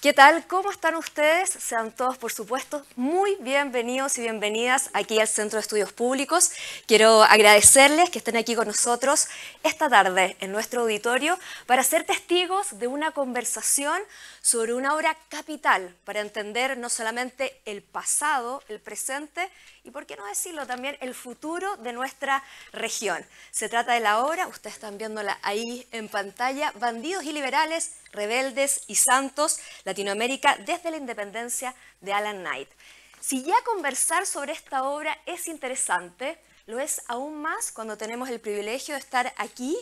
¿Qué tal? ¿Cómo están ustedes? Sean todos, por supuesto, muy bienvenidos y bienvenidas aquí al Centro de Estudios Públicos. Quiero agradecerles que estén aquí con nosotros esta tarde en nuestro auditorio para ser testigos de una conversación sobre una obra capital para entender no solamente el pasado, el presente y, por qué no decirlo también, el futuro de nuestra región. Se trata de la obra, ustedes están viéndola ahí en pantalla, Bandidos y Liberales, Rebeldes y Santos, Latinoamérica desde la independencia de Alan Knight. Si ya conversar sobre esta obra es interesante, lo es aún más cuando tenemos el privilegio de estar aquí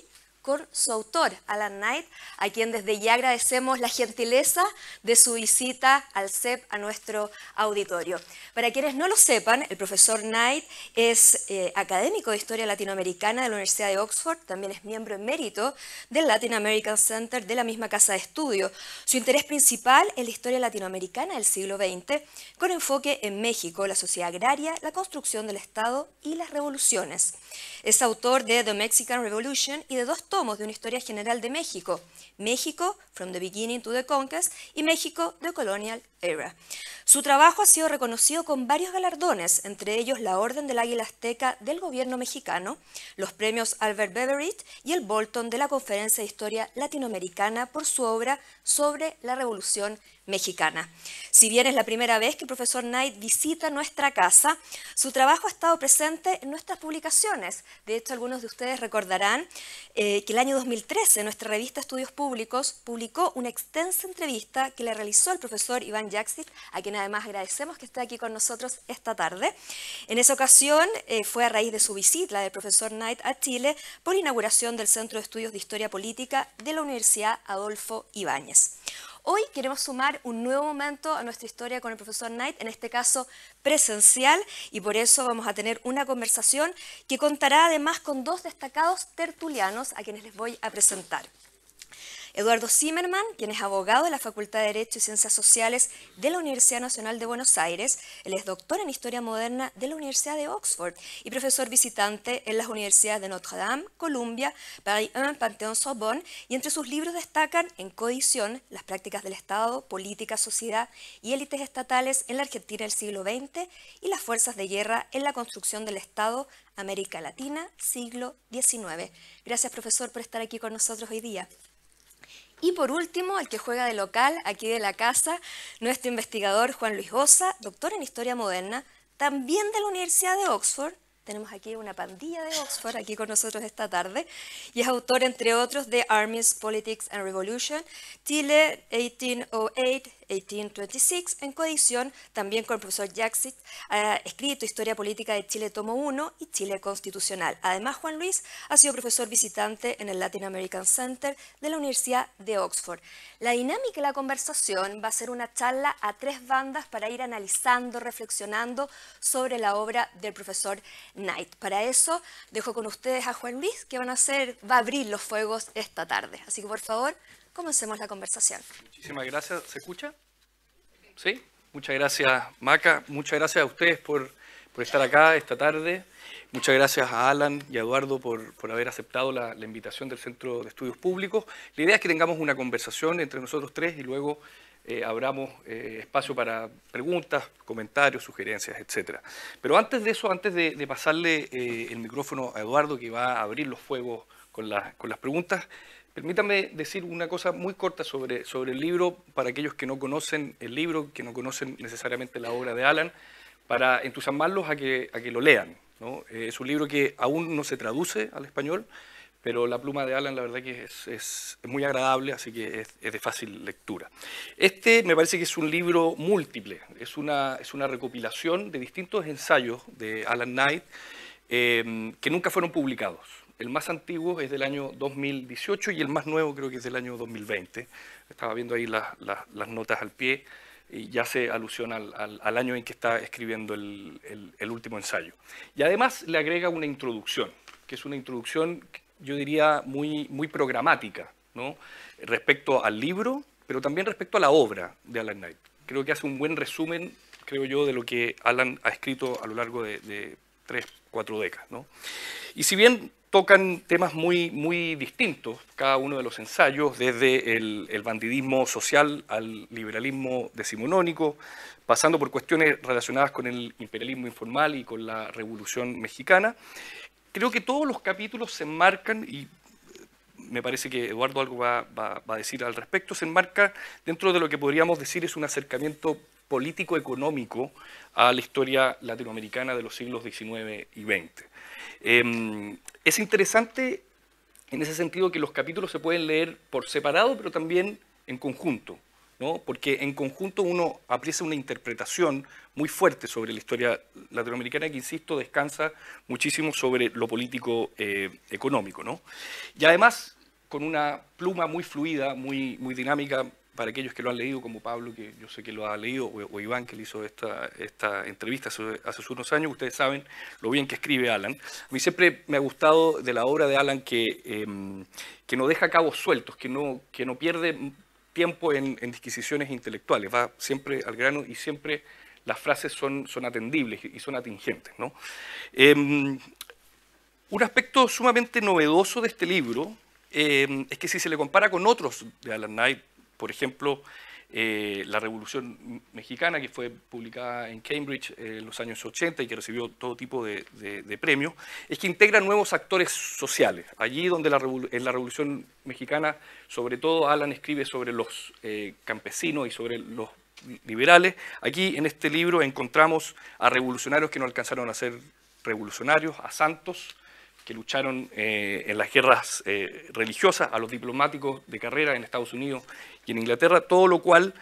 su autor, Alan Knight, a quien desde ya agradecemos la gentileza de su visita al CEP a nuestro auditorio. Para quienes no lo sepan, el profesor Knight es eh, académico de Historia Latinoamericana de la Universidad de Oxford, también es miembro en mérito del Latin American Center de la misma casa de estudio. Su interés principal es la historia latinoamericana del siglo XX, con enfoque en México, la sociedad agraria, la construcción del Estado y las revoluciones. Es autor de The Mexican Revolution y de dos de una historia general de México, México, From the Beginning to the Conquest y México, The Colonial su trabajo ha sido reconocido con varios galardones, entre ellos la Orden del Águila Azteca del gobierno mexicano, los premios Albert Beveridge y el Bolton de la Conferencia de Historia Latinoamericana por su obra sobre la Revolución Mexicana. Si bien es la primera vez que el profesor Knight visita nuestra casa, su trabajo ha estado presente en nuestras publicaciones. De hecho, algunos de ustedes recordarán eh, que el año 2013 nuestra revista Estudios Públicos publicó una extensa entrevista que le realizó el profesor Iván a quien además agradecemos que esté aquí con nosotros esta tarde. En esa ocasión eh, fue a raíz de su visita del profesor Knight a Chile por inauguración del Centro de Estudios de Historia Política de la Universidad Adolfo Ibáñez. Hoy queremos sumar un nuevo momento a nuestra historia con el profesor Knight, en este caso presencial, y por eso vamos a tener una conversación que contará además con dos destacados tertulianos a quienes les voy a presentar. Eduardo Zimmerman, quien es abogado de la Facultad de Derecho y Ciencias Sociales de la Universidad Nacional de Buenos Aires. Él es doctor en Historia Moderna de la Universidad de Oxford y profesor visitante en las universidades de Notre Dame, Columbia, Paris 1, Panteón Sorbonne. Y entre sus libros destacan En Codición, las prácticas del Estado, política, sociedad y élites estatales en la Argentina del siglo XX y las fuerzas de guerra en la construcción del Estado América Latina, siglo XIX. Gracias, profesor, por estar aquí con nosotros hoy día. Y por último, el que juega de local, aquí de la casa, nuestro investigador Juan Luis Gosa, doctor en Historia Moderna, también de la Universidad de Oxford. Tenemos aquí una pandilla de Oxford aquí con nosotros esta tarde. Y es autor, entre otros, de Armies, Politics and Revolution, Chile 1808, 1826, en coedición también con el profesor Jackson, ha escrito Historia Política de Chile Tomo 1 y Chile Constitucional. Además, Juan Luis ha sido profesor visitante en el Latin American Center de la Universidad de Oxford. La dinámica de la conversación va a ser una charla a tres bandas para ir analizando, reflexionando sobre la obra del profesor Knight. Para eso, dejo con ustedes a Juan Luis, que van a hacer, va a abrir los fuegos esta tarde. Así que, por favor, comencemos la conversación. Muchísimas gracias. ¿Se escucha? Sí. Muchas gracias, Maca. Muchas gracias a ustedes por, por estar acá esta tarde. Muchas gracias a Alan y a Eduardo por, por haber aceptado la, invitación del Centro de Estudios Públicos. La idea es que tengamos una conversación entre nosotros tres y luego eh, abramos eh, espacio para preguntas, comentarios, sugerencias, etc. Pero antes de eso, antes de, pasarle eh, el micrófono a Eduardo, que va a abrir los fuegos con, con las preguntas, Permítanme decir una cosa muy corta sobre, sobre el libro, para aquellos que no conocen el libro, que no conocen necesariamente la obra de Alan, para entusiasmarlos a que, lo lean. Eh, es un libro que aún no se traduce al español, pero la pluma de Alan la verdad que es, muy agradable, así que es, de fácil lectura. Este me parece que es un libro múltiple, es una, es una recopilación de distintos ensayos de Alan Knight eh, que nunca fueron publicados. El más antiguo es del año 2018 y el más nuevo creo que es del año 2020. Estaba viendo ahí las, notas al pie y ya se alusión al, año en que está escribiendo el, último ensayo. Y además le agrega una introducción, que es una introducción, yo diría, muy, programática, ¿no? respecto al libro, pero también respecto a la obra de Alan Knight. Creo que hace un buen resumen, creo yo, de lo que Alan ha escrito a lo largo de, de tres, cuatro décadas. Y si bien tocan temas muy, muy distintos, cada uno de los ensayos, desde el, bandidismo social al liberalismo decimonónico, pasando por cuestiones relacionadas con el imperialismo informal y con la revolución mexicana. Creo que todos los capítulos se enmarcan, y me parece que Eduardo algo va, va a decir al respecto, se enmarca dentro de lo que podríamos decir es un acercamiento político-económico a la historia latinoamericana de los siglos XIX y XX. Em, es interesante en ese sentido que los capítulos se pueden leer por separado, pero también en conjunto, porque en conjunto uno aprecia una interpretación muy fuerte sobre la historia latinoamericana que, insisto, descansa muchísimo sobre lo político-económico. Eh, y además, con una pluma muy fluida, muy, muy dinámica, para aquellos que lo han leído, como Pablo, que yo sé que lo ha leído, o, Iván, que le hizo esta, entrevista hace, unos años, ustedes saben lo bien que escribe Alan. A mí siempre me ha gustado de la obra de Alan que, em, no deja cabos sueltos, que no, pierde tiempo en, disquisiciones intelectuales, va siempre al grano y siempre las frases son, atendibles y son atingentes. Em, un aspecto sumamente novedoso de este libro em, es que si se le compara con otros de Alan Knight, por ejemplo, eh, la Revolución Mexicana, que fue publicada en Cambridge eh, en los años 80 y que recibió todo tipo de, premios, es que integra nuevos actores sociales. Allí donde en la Revolución Mexicana, sobre todo, Alan escribe sobre los eh, campesinos y sobre los liberales, aquí en este libro encontramos a revolucionarios que no alcanzaron a ser revolucionarios, a santos, que lucharon eh, en las guerras eh, religiosas, a los diplomáticos de carrera en Estados Unidos y en Inglaterra, todo lo cual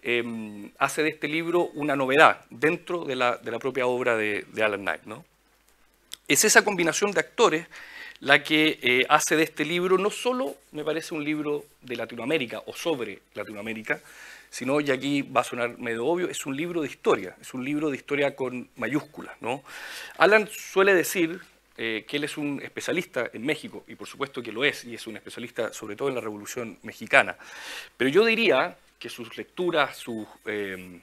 em, hace de este libro una novedad dentro de la, de la propia obra de, de Alan Knight. ¿no? Es esa combinación de actores la que eh, hace de este libro no solo, me parece, un libro de Latinoamérica o sobre Latinoamérica, sino, y aquí va a sonar medio obvio, es un libro de historia, es un libro de historia con mayúsculas. ¿no? Alan suele decir, eh, que él es un especialista en México, y por supuesto que lo es, y es un especialista sobre todo en la Revolución Mexicana. Pero yo diría que sus lecturas, sus, em,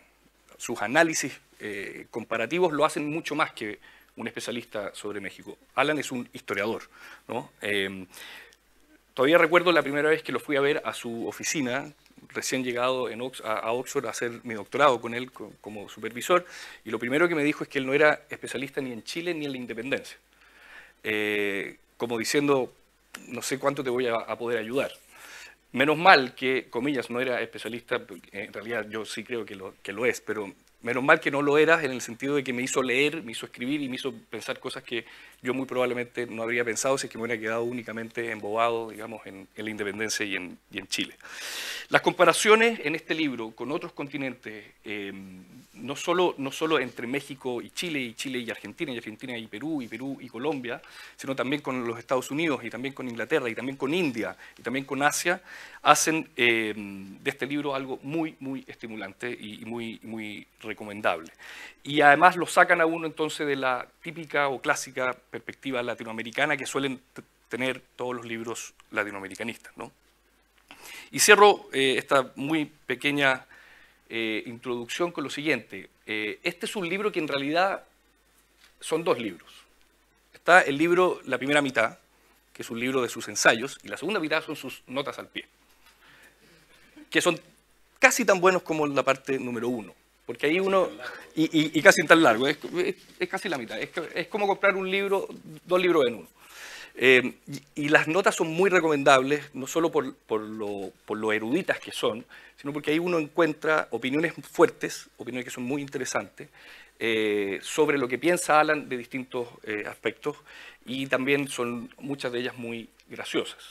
sus análisis eh, comparativos lo hacen mucho más que un especialista sobre México. Alan es un historiador. ¿no? Em, todavía recuerdo la primera vez que lo fui a ver a su oficina, recién llegado en a, Oxford a hacer mi doctorado con él como supervisor, y lo primero que me dijo es que él no era especialista ni en Chile ni en la independencia. Eh, como diciendo, no sé cuánto te voy a, poder ayudar. Menos mal que, comillas, no era especialista, en realidad yo sí creo que lo, que lo es, pero menos mal que no lo eras en el sentido de que me hizo leer, me hizo escribir y me hizo pensar cosas que yo muy probablemente no habría pensado si es que me hubiera quedado únicamente embobado, digamos, en, la independencia y en, y en Chile. Las comparaciones en este libro con otros continentes, eh, no, solo, no entre México y Chile, y Chile y Argentina, y Argentina y Perú, y Perú y Colombia, sino también con los Estados Unidos, y también con Inglaterra, y también con India, y también con Asia, hacen eh, de este libro algo muy, muy estimulante y, muy, muy recomendable. Y además lo sacan a uno entonces de la típica o clásica perspectiva latinoamericana que suelen tener todos los libros latinoamericanistas. ¿no? Y cierro eh, esta muy pequeña eh, introducción con lo siguiente. Eh, este es un libro que en realidad son dos libros. Está el libro, la primera mitad, que es un libro de sus ensayos, y la segunda mitad son sus notas al pie, que son casi tan buenos como la parte número uno. Porque ahí uno, y, casi tan largo, es, casi la mitad, es, es como comprar un libro, dos libros en uno. Eh, y, las notas son muy recomendables, no solo por, por, lo, por, lo, eruditas que son, sino porque ahí uno encuentra opiniones fuertes, opiniones que son muy interesantes, eh, sobre lo que piensa Alan de distintos eh, aspectos y también son muchas de ellas muy graciosas,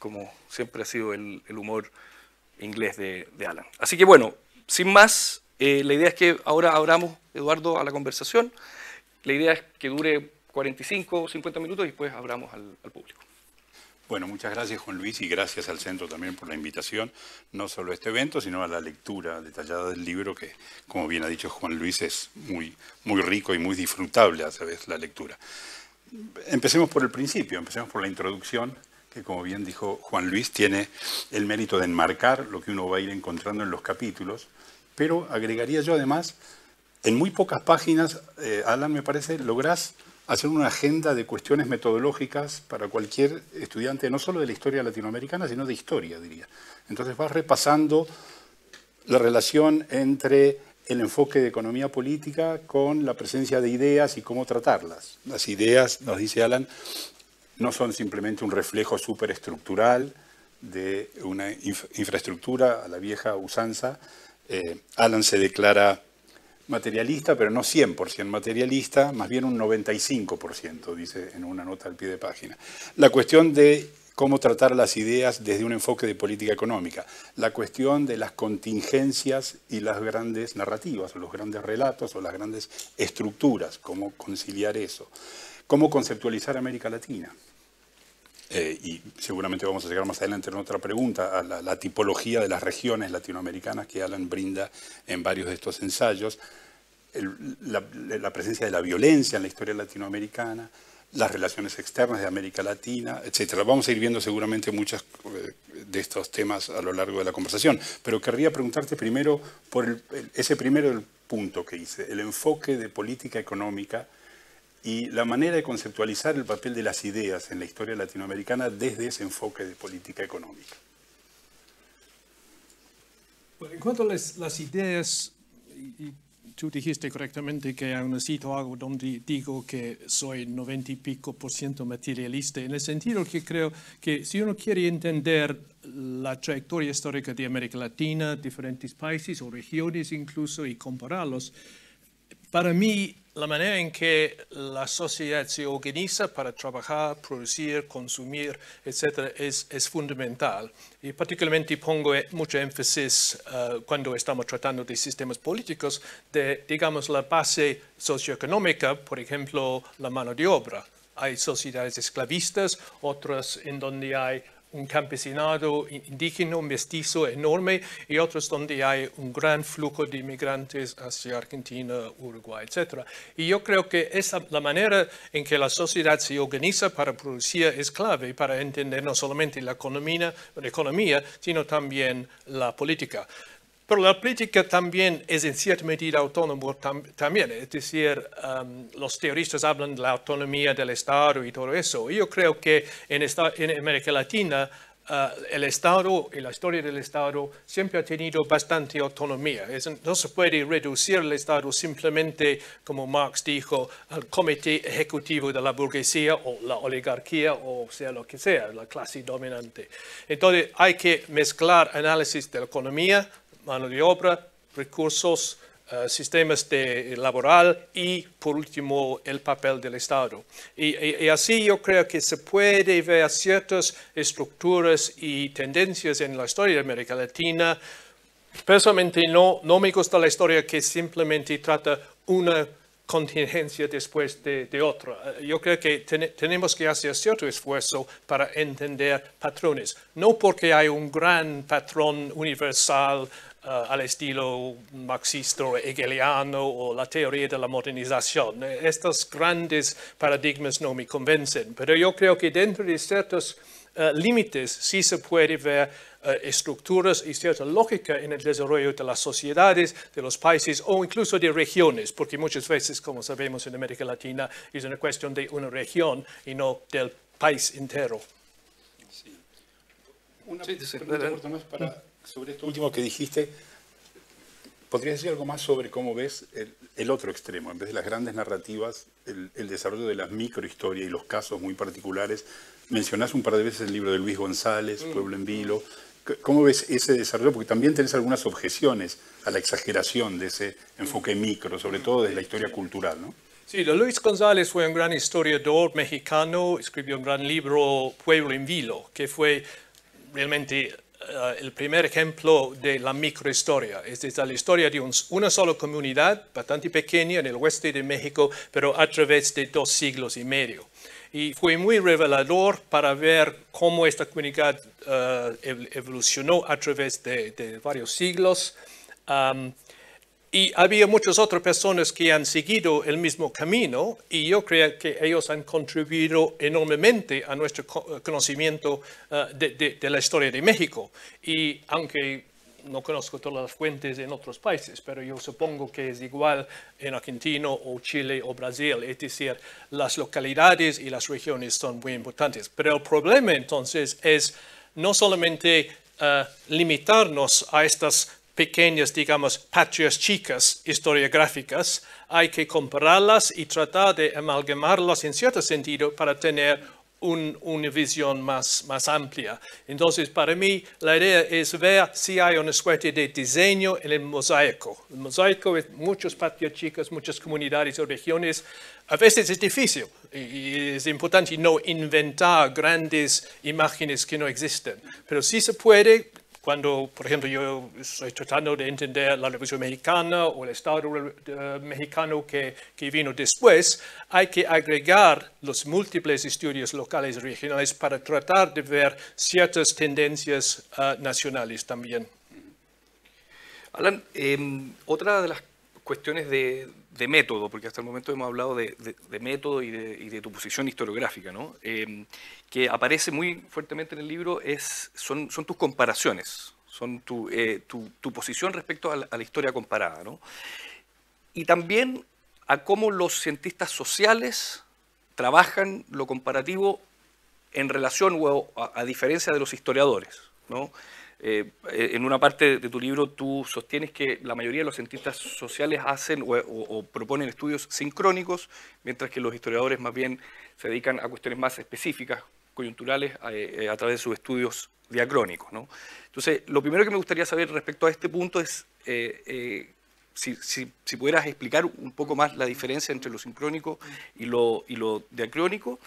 como siempre ha sido el, el humor inglés de, de, Alan. Así que bueno, sin más, la idea es que ahora abramos, Eduardo, a la conversación. La idea es que dure 45 o 50 minutos y después abramos al, público. Bueno, muchas gracias Juan Luis y gracias al centro también por la invitación, no solo a este evento, sino a la lectura detallada del libro que, como bien ha dicho Juan Luis, es muy, muy rico y muy disfrutable a través la lectura. Empecemos por el principio, empecemos por la introducción, que como bien dijo Juan Luis, tiene el mérito de enmarcar lo que uno va a ir encontrando en los capítulos, pero agregaría yo además, en muy pocas páginas, eh, Alan, me parece, lográs hacer una agenda de cuestiones metodológicas para cualquier estudiante, no solo de la historia latinoamericana, sino de historia, diría. Entonces va repasando la relación entre el enfoque de economía política con la presencia de ideas y cómo tratarlas. Las ideas, nos dice Alan, no son simplemente un reflejo superestructural de una infraestructura a la vieja usanza. Eh, Alan se declara materialista, pero no 100% materialista, más bien un 95%, dice en una nota al pie de página. La cuestión de cómo tratar las ideas desde un enfoque de política económica, la cuestión de las contingencias y las grandes narrativas, o los grandes relatos o las grandes estructuras, cómo conciliar eso, cómo conceptualizar América Latina, eh, y seguramente vamos a llegar más adelante en otra pregunta, a la, tipología de las regiones latinoamericanas que Alan brinda en varios de estos ensayos, la, presencia de la violencia en la historia latinoamericana, las relaciones externas de América Latina, etc. Vamos a ir viendo seguramente muchos eh, de estos temas a lo largo de la conversación, pero querría preguntarte primero por ese primero punto que hice, el enfoque de política económica y la manera de conceptualizar el papel de las ideas en la historia latinoamericana desde ese enfoque de política económica. en cuanto a las, ideas, tú dijiste correctamente que aún necesito algo donde digo que soy 90 y pico por ciento materialista, en el sentido que creo que si uno quiere entender la trayectoria histórica de América Latina, diferentes países o regiones incluso, y compararlos, para mí la manera en que la sociedad se organiza para trabajar, producir, consumir, etc. es, fundamental. Y particularmente pongo mucho énfasis eh, cuando estamos tratando de sistemas políticos de, digamos, la base socioeconómica, por ejemplo, la mano de obra. Hay sociedades esclavistas, otras en donde hay un campesinado indígena, un mestizo enorme, y otros donde hay un gran flujo de inmigrantes hacia Argentina, Uruguay, etc. Y yo creo que esa, la manera en que la sociedad se organiza para producir es clave para entender no solamente la economía, la economía sino también la política. Pero la política también es en cierta medida autónoma es decir, los teoristas hablan de la autonomía del Estado y todo eso. Yo creo que en, América Latina ah, el Estado y la historia del Estado siempre ha tenido bastante autonomía. no se puede reducir el Estado simplemente, como Marx dijo, al comité ejecutivo de la burguesía o la oligarquía o sea lo que sea, la clase dominante. Entonces hay que mezclar análisis de la economía, mano de obra, recursos, eh, sistemas de laboral y, por último, el papel del Estado. Y, así yo creo que se puede ver ciertas estructuras y tendencias en la historia de América Latina. Personalmente no, no me gusta la historia que simplemente trata una contingencia después de, otra. Eh, yo creo que tenemos que hacer cierto esfuerzo para entender patrones, no porque hay un gran patrón universal eh, al estilo marxista o hegeliano o la teoría de la modernización. Estos grandes paradigmas no me convencen, pero yo creo que dentro de ciertos eh, límites sí se puede ver eh, estructuras y cierta lógica en el desarrollo de las sociedades, de los países o incluso de regiones, porque muchas veces, como sabemos en América Latina, es una cuestión de una región y no del país entero. Una para sobre esto último que dijiste, ¿podrías decir algo más sobre cómo ves el, otro extremo? En vez de las grandes narrativas, el, desarrollo de las microhistorias y los casos muy particulares. Mencionás un par de veces el libro de Luis González, mm. Pueblo en Vilo. ¿Cómo ves ese desarrollo? Porque también tenés algunas objeciones a la exageración de ese enfoque mm. micro, sobre todo desde la historia cultural, ¿no? Sí, Luis González fue un gran historiador mexicano, escribió un gran libro, Pueblo en Vilo, que fue realmente eh, el primer ejemplo de la microhistoria. es es la historia de una sola comunidad, bastante pequeña, en el oeste de México, pero a través de dos siglos y medio. Y fue muy revelador para ver cómo esta comunidad eh, evolucionó a través de, varios siglos. Y había muchas otras personas que han seguido el mismo camino y yo creo que ellos han contribuido enormemente a nuestro eh, conocimiento eh, de, la historia de México. Y aunque no conozco todas las fuentes en otros países, pero yo supongo que es igual en Argentina o Chile o Brasil, es decir, las localidades y las regiones son muy importantes. Pero el problema entonces es no solamente eh, limitarnos a estas pequeñas, digamos, patrias chicas historiográficas, hay que compararlas y tratar de amalgamarlas en cierto sentido para tener una visión más, más amplia. Entonces, para mí, la idea es ver si hay una suerte de diseño en el mosaico. El mosaico es muchos patrias chicas, muchas comunidades o regiones. A veces es difícil y es importante no inventar grandes imágenes que no existen, pero sí se puede cuando, por ejemplo, yo estoy tratando de entender la Revolución Mexicana o el Estado eh, mexicano que, vino después, hay que agregar los múltiples estudios locales y regionales para tratar de ver ciertas tendencias ah, nacionales también. Alan, em, otra de las cuestiones de, método, porque hasta el momento hemos hablado de, método y, de, tu posición historiográfica, ¿no? Eh, que aparece muy fuertemente en el libro, es, son, son tus comparaciones, son tu, eh, posición respecto a la, historia comparada. ¿no? Y también a cómo los cientistas sociales trabajan lo comparativo en relación o a, a diferencia de los historiadores. ¿no? Eh, eh, en una parte de tu libro tú sostienes que la mayoría de los cientistas sociales hacen o, proponen estudios sincrónicos, mientras que los historiadores más bien se dedican a cuestiones más específicas, coyunturales, a, eh, través de sus estudios diacrónicos. Entonces, lo primero que me gustaría saber respecto a este punto es si, pudieras explicar un poco más la diferencia entre lo sincrónico y lo, y lo diacrónico,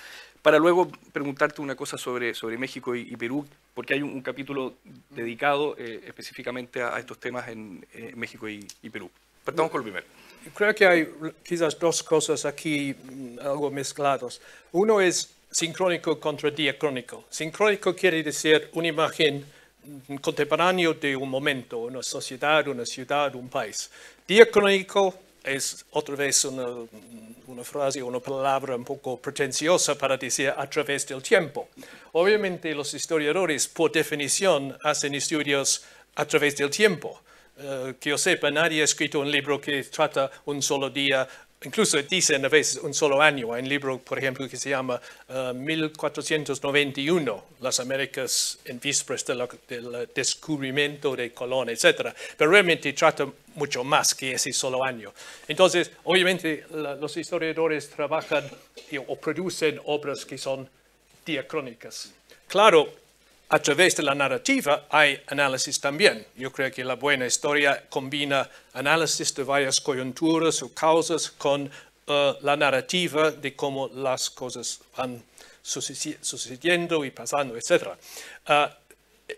para luego preguntarte una cosa sobre, sobre México y, Perú, porque hay un, capítulo dedicado eh, específicamente a, estos temas en eh, México y, Perú. Partamos con el primero. Creo que hay quizás dos cosas aquí mm, algo mezclados. Uno es sincrónico contra diacrónico. Sincrónico quiere decir una imagen mm, contemporánea de un momento, una sociedad, una ciudad, un país. Diacrónico es otra vez una, frase, una palabra un poco pretenciosa para decir a través del tiempo. Obviamente los historiadores, por definición, hacen estudios a través del tiempo. Eh, que yo sepa, nadie ha escrito un libro que trata un solo día incluso dicen a veces un solo año. Hay un libro, por ejemplo, que se llama 1491, eh, Las Américas en vísperas del descubrimiento de Colón, etc. Pero realmente trata mucho más que ese solo año. Entonces, obviamente, los historiadores trabajan o producen obras que son diacrónicas. Claro, a través de la narrativa hay análisis también. Yo creo que la buena historia combina análisis de varias coyunturas o causas con eh, la narrativa de cómo las cosas van sucediendo y pasando, etc. Eh,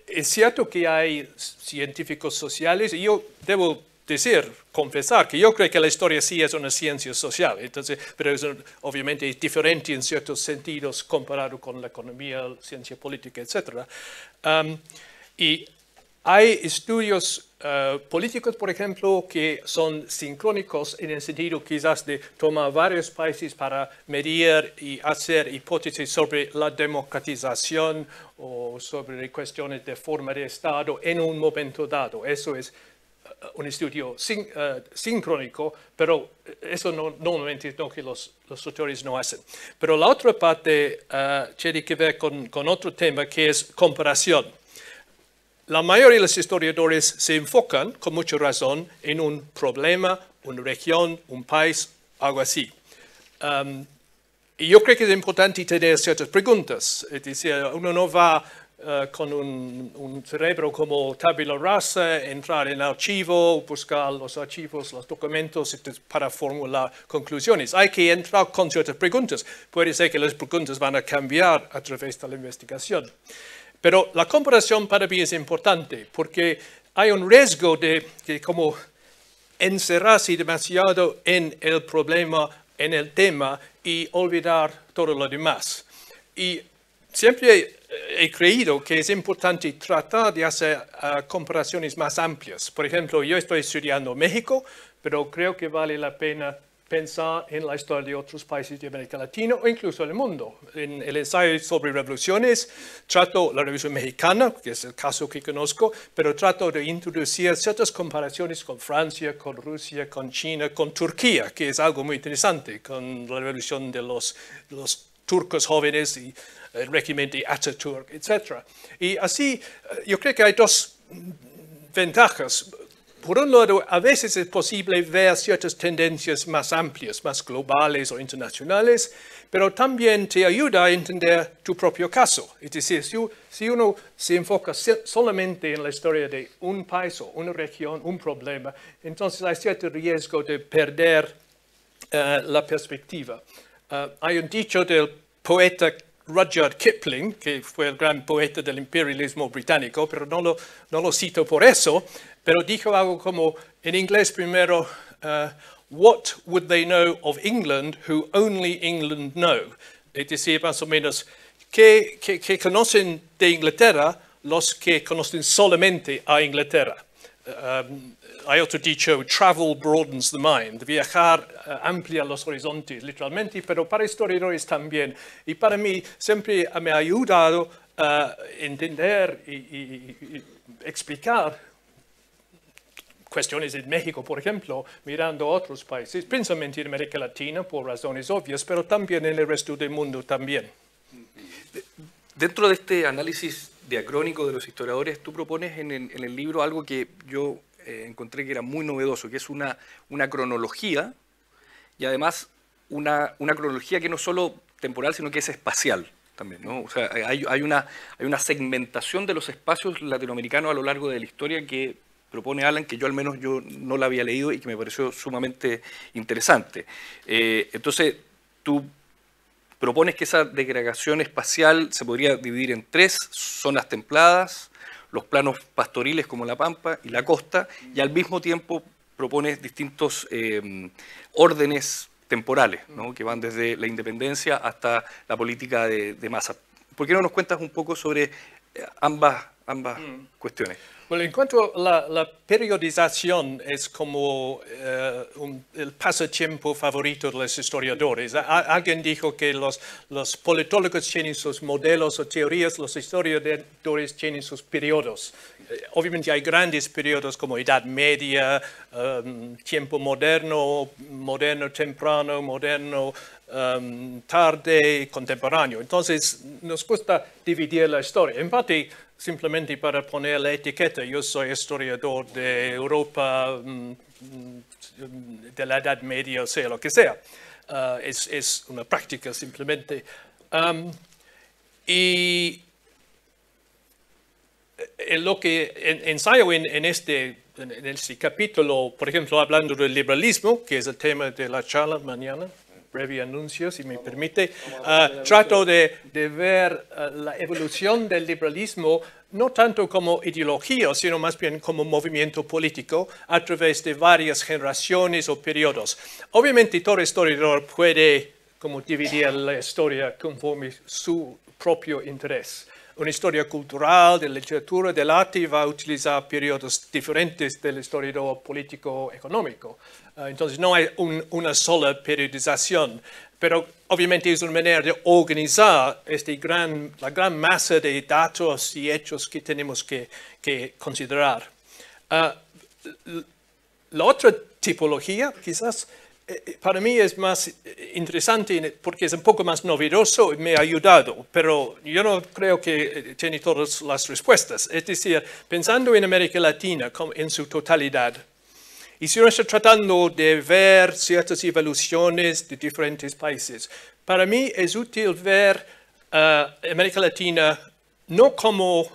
es cierto que hay científicos sociales, y yo debo decir, confesar, que yo creo que la historia sí es una ciencia social, entonces, pero obviamente es diferente en ciertos sentidos comparado con la economía, la ciencia política, etc. Um, y hay estudios uh, políticos, por ejemplo, que son sincrónicos en el sentido quizás de tomar varios países para medir y hacer hipótesis sobre la democratización o sobre cuestiones de forma de Estado en un momento dado. Eso es un estudio sin, eh, sincrónico, pero eso no, normalmente que los, los, no hacen. Pero la otra parte eh, tiene que ver con, otro tema que es comparación. La mayoría de los historiadores se enfocan, con mucha razón, en un problema, una región, un país, algo así. Em, y yo creo que es importante tener ciertas preguntas. Es decir, uno no va eh, con un, cerebro como tabula rasa, entrar en archivo, buscar los archivos, los documentos para formular conclusiones. Hay que entrar con ciertas preguntas. Puede ser que las preguntas van a cambiar a través de la investigación. Pero la comparación para mí es importante porque hay un riesgo de que como encerrarse demasiado en el problema, en el tema y olvidar todo lo demás. Y siempre he creído que es importante tratar de hacer ah, comparaciones más amplias. Por ejemplo, yo estoy estudiando México, pero creo que vale la pena pensar en la historia de otros países de América Latina o incluso del mundo. En el ensayo sobre revoluciones trato la revolución mexicana, que es el caso que conozco, pero trato de introducir ciertas comparaciones con Francia, con Rusia, con China, con Turquía, que es algo muy interesante, con la revolución de los, los turcos jóvenes y el régimen de etc. Y así eh, yo creo que hay dos ventajas. Por un lado, a veces es posible ver ciertas tendencias más amplias, más globales o internacionales, pero también te ayuda a entender tu propio caso. Es decir, si, uno se enfoca solamente en la historia de un país o una región, un problema, entonces hay cierto riesgo de perder eh, la perspectiva. Eh, hay un dicho del poeta Rudyard Kipling, que fue el gran poeta del imperialismo británico, pero no lo, cito por eso, pero dijo algo como, en inglés primero, uh, What would they know of England who only England know? Es decir, más o menos, ¿qué, conocen de Inglaterra los que conocen solamente a Inglaterra? Um, hay otro dicho, travel broadens the mind, viajar uh, amplia los horizontes, literalmente, pero para historiadores también. Y para mí siempre me ha ayudado a uh, entender y, explicar cuestiones en México, por ejemplo, mirando otros países, principalmente en América Latina por razones obvias, pero también en el resto del mundo también. Dentro de este análisis diacrónico de los historiadores, tú propones en en el libro algo que yo eh, encontré que era muy novedoso, que es una, una cronología y además una, una, cronología que no solo temporal, sino que es espacial también. ¿no? O sea, hay, hay, una, hay una segmentación de los espacios latinoamericanos a lo largo de la historia que propone Alan, que yo al menos yo no la había leído y que me pareció sumamente interesante. Eh, entonces, tú propones que esa degradación espacial se podría dividir en tres, zonas templadas, los planos pastoriles como la Pampa y la costa, y al mismo tiempo propone distintos eh, órdenes temporales, que van desde la independencia hasta la política de, masa. ¿Por qué no nos cuentas un poco sobre eh, ambas, ambas mm. cuestiones? Bueno, en cuanto a la, periodización, es como eh, el pasatiempo favorito de los historiadores. alguien dijo que los, los politólogos tienen sus modelos o teorías, los historiadores tienen sus periodos. Eh, obviamente hay grandes periodos como Edad Media, um, tiempo moderno, moderno temprano, moderno um, tarde, contemporáneo. Entonces, nos gusta dividir la historia. En parte, simplemente para poner la etiqueta, yo soy historiador de Europa, mm, mm, de la Edad Media, o sea, lo que sea. Ah, es, una práctica simplemente. y eh, en lo que ensayo este, en este capítulo, por ejemplo, hablando del liberalismo, que es el tema de la charla mañana, breve anuncio, si me permite. Ah, trato de, ver ah, la evolución del liberalismo no tanto como ideología, sino más bien como movimiento político a través de varias generaciones o periodos. Obviamente todo historiador puede como dividir la historia conforme su propio interés una historia cultural, de literatura, del arte, va a utilizar periodos diferentes del historiador político económico. Eh, entonces no hay una sola periodización, pero obviamente es una manera de organizar este gran, la gran masa de datos y hechos que tenemos que, considerar. Eh, la otra tipología, quizás, eh, para mí es más interesante porque es un poco más novedoso y me ha ayudado, pero yo no creo que tiene todas las respuestas. Es decir, pensando en América Latina en su totalidad, y si uno está tratando de ver ciertas evoluciones de diferentes países, para mí es útil ver eh, América Latina no como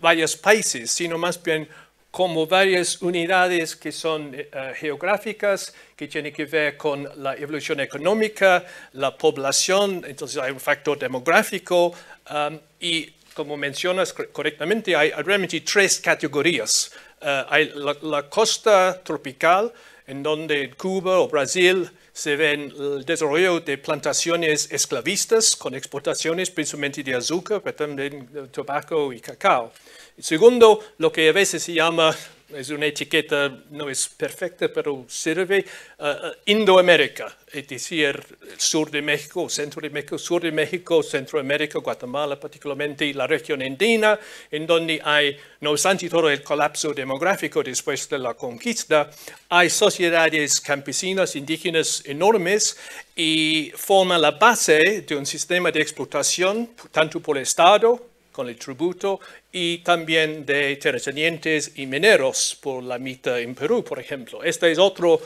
varios países, sino más bien como varias unidades que son eh, geográficas, que tienen que ver con la evolución económica, la población, entonces hay un factor demográfico um, y como mencionas correctamente, hay realmente tres categorías eh, hay la, costa tropical, en donde en Cuba o Brasil se ven el desarrollo de plantaciones esclavistas con exportaciones principalmente de azúcar, pero también de tabaco y cacao. segundo, lo que a veces se llama es una etiqueta, no es perfecta, pero sirve, eh, eh, Indoamérica, es decir, el sur de México, centro de México, sur de México, Centroamérica, Guatemala particularmente, la región andina, en donde hay, no obstante todo el colapso demográfico después de la conquista, hay sociedades campesinas indígenas enormes y forman la base de un sistema de explotación, tanto por el Estado, con el tributo y también de terratenientes y mineros por la mitad en Perú, por ejemplo. Este es otro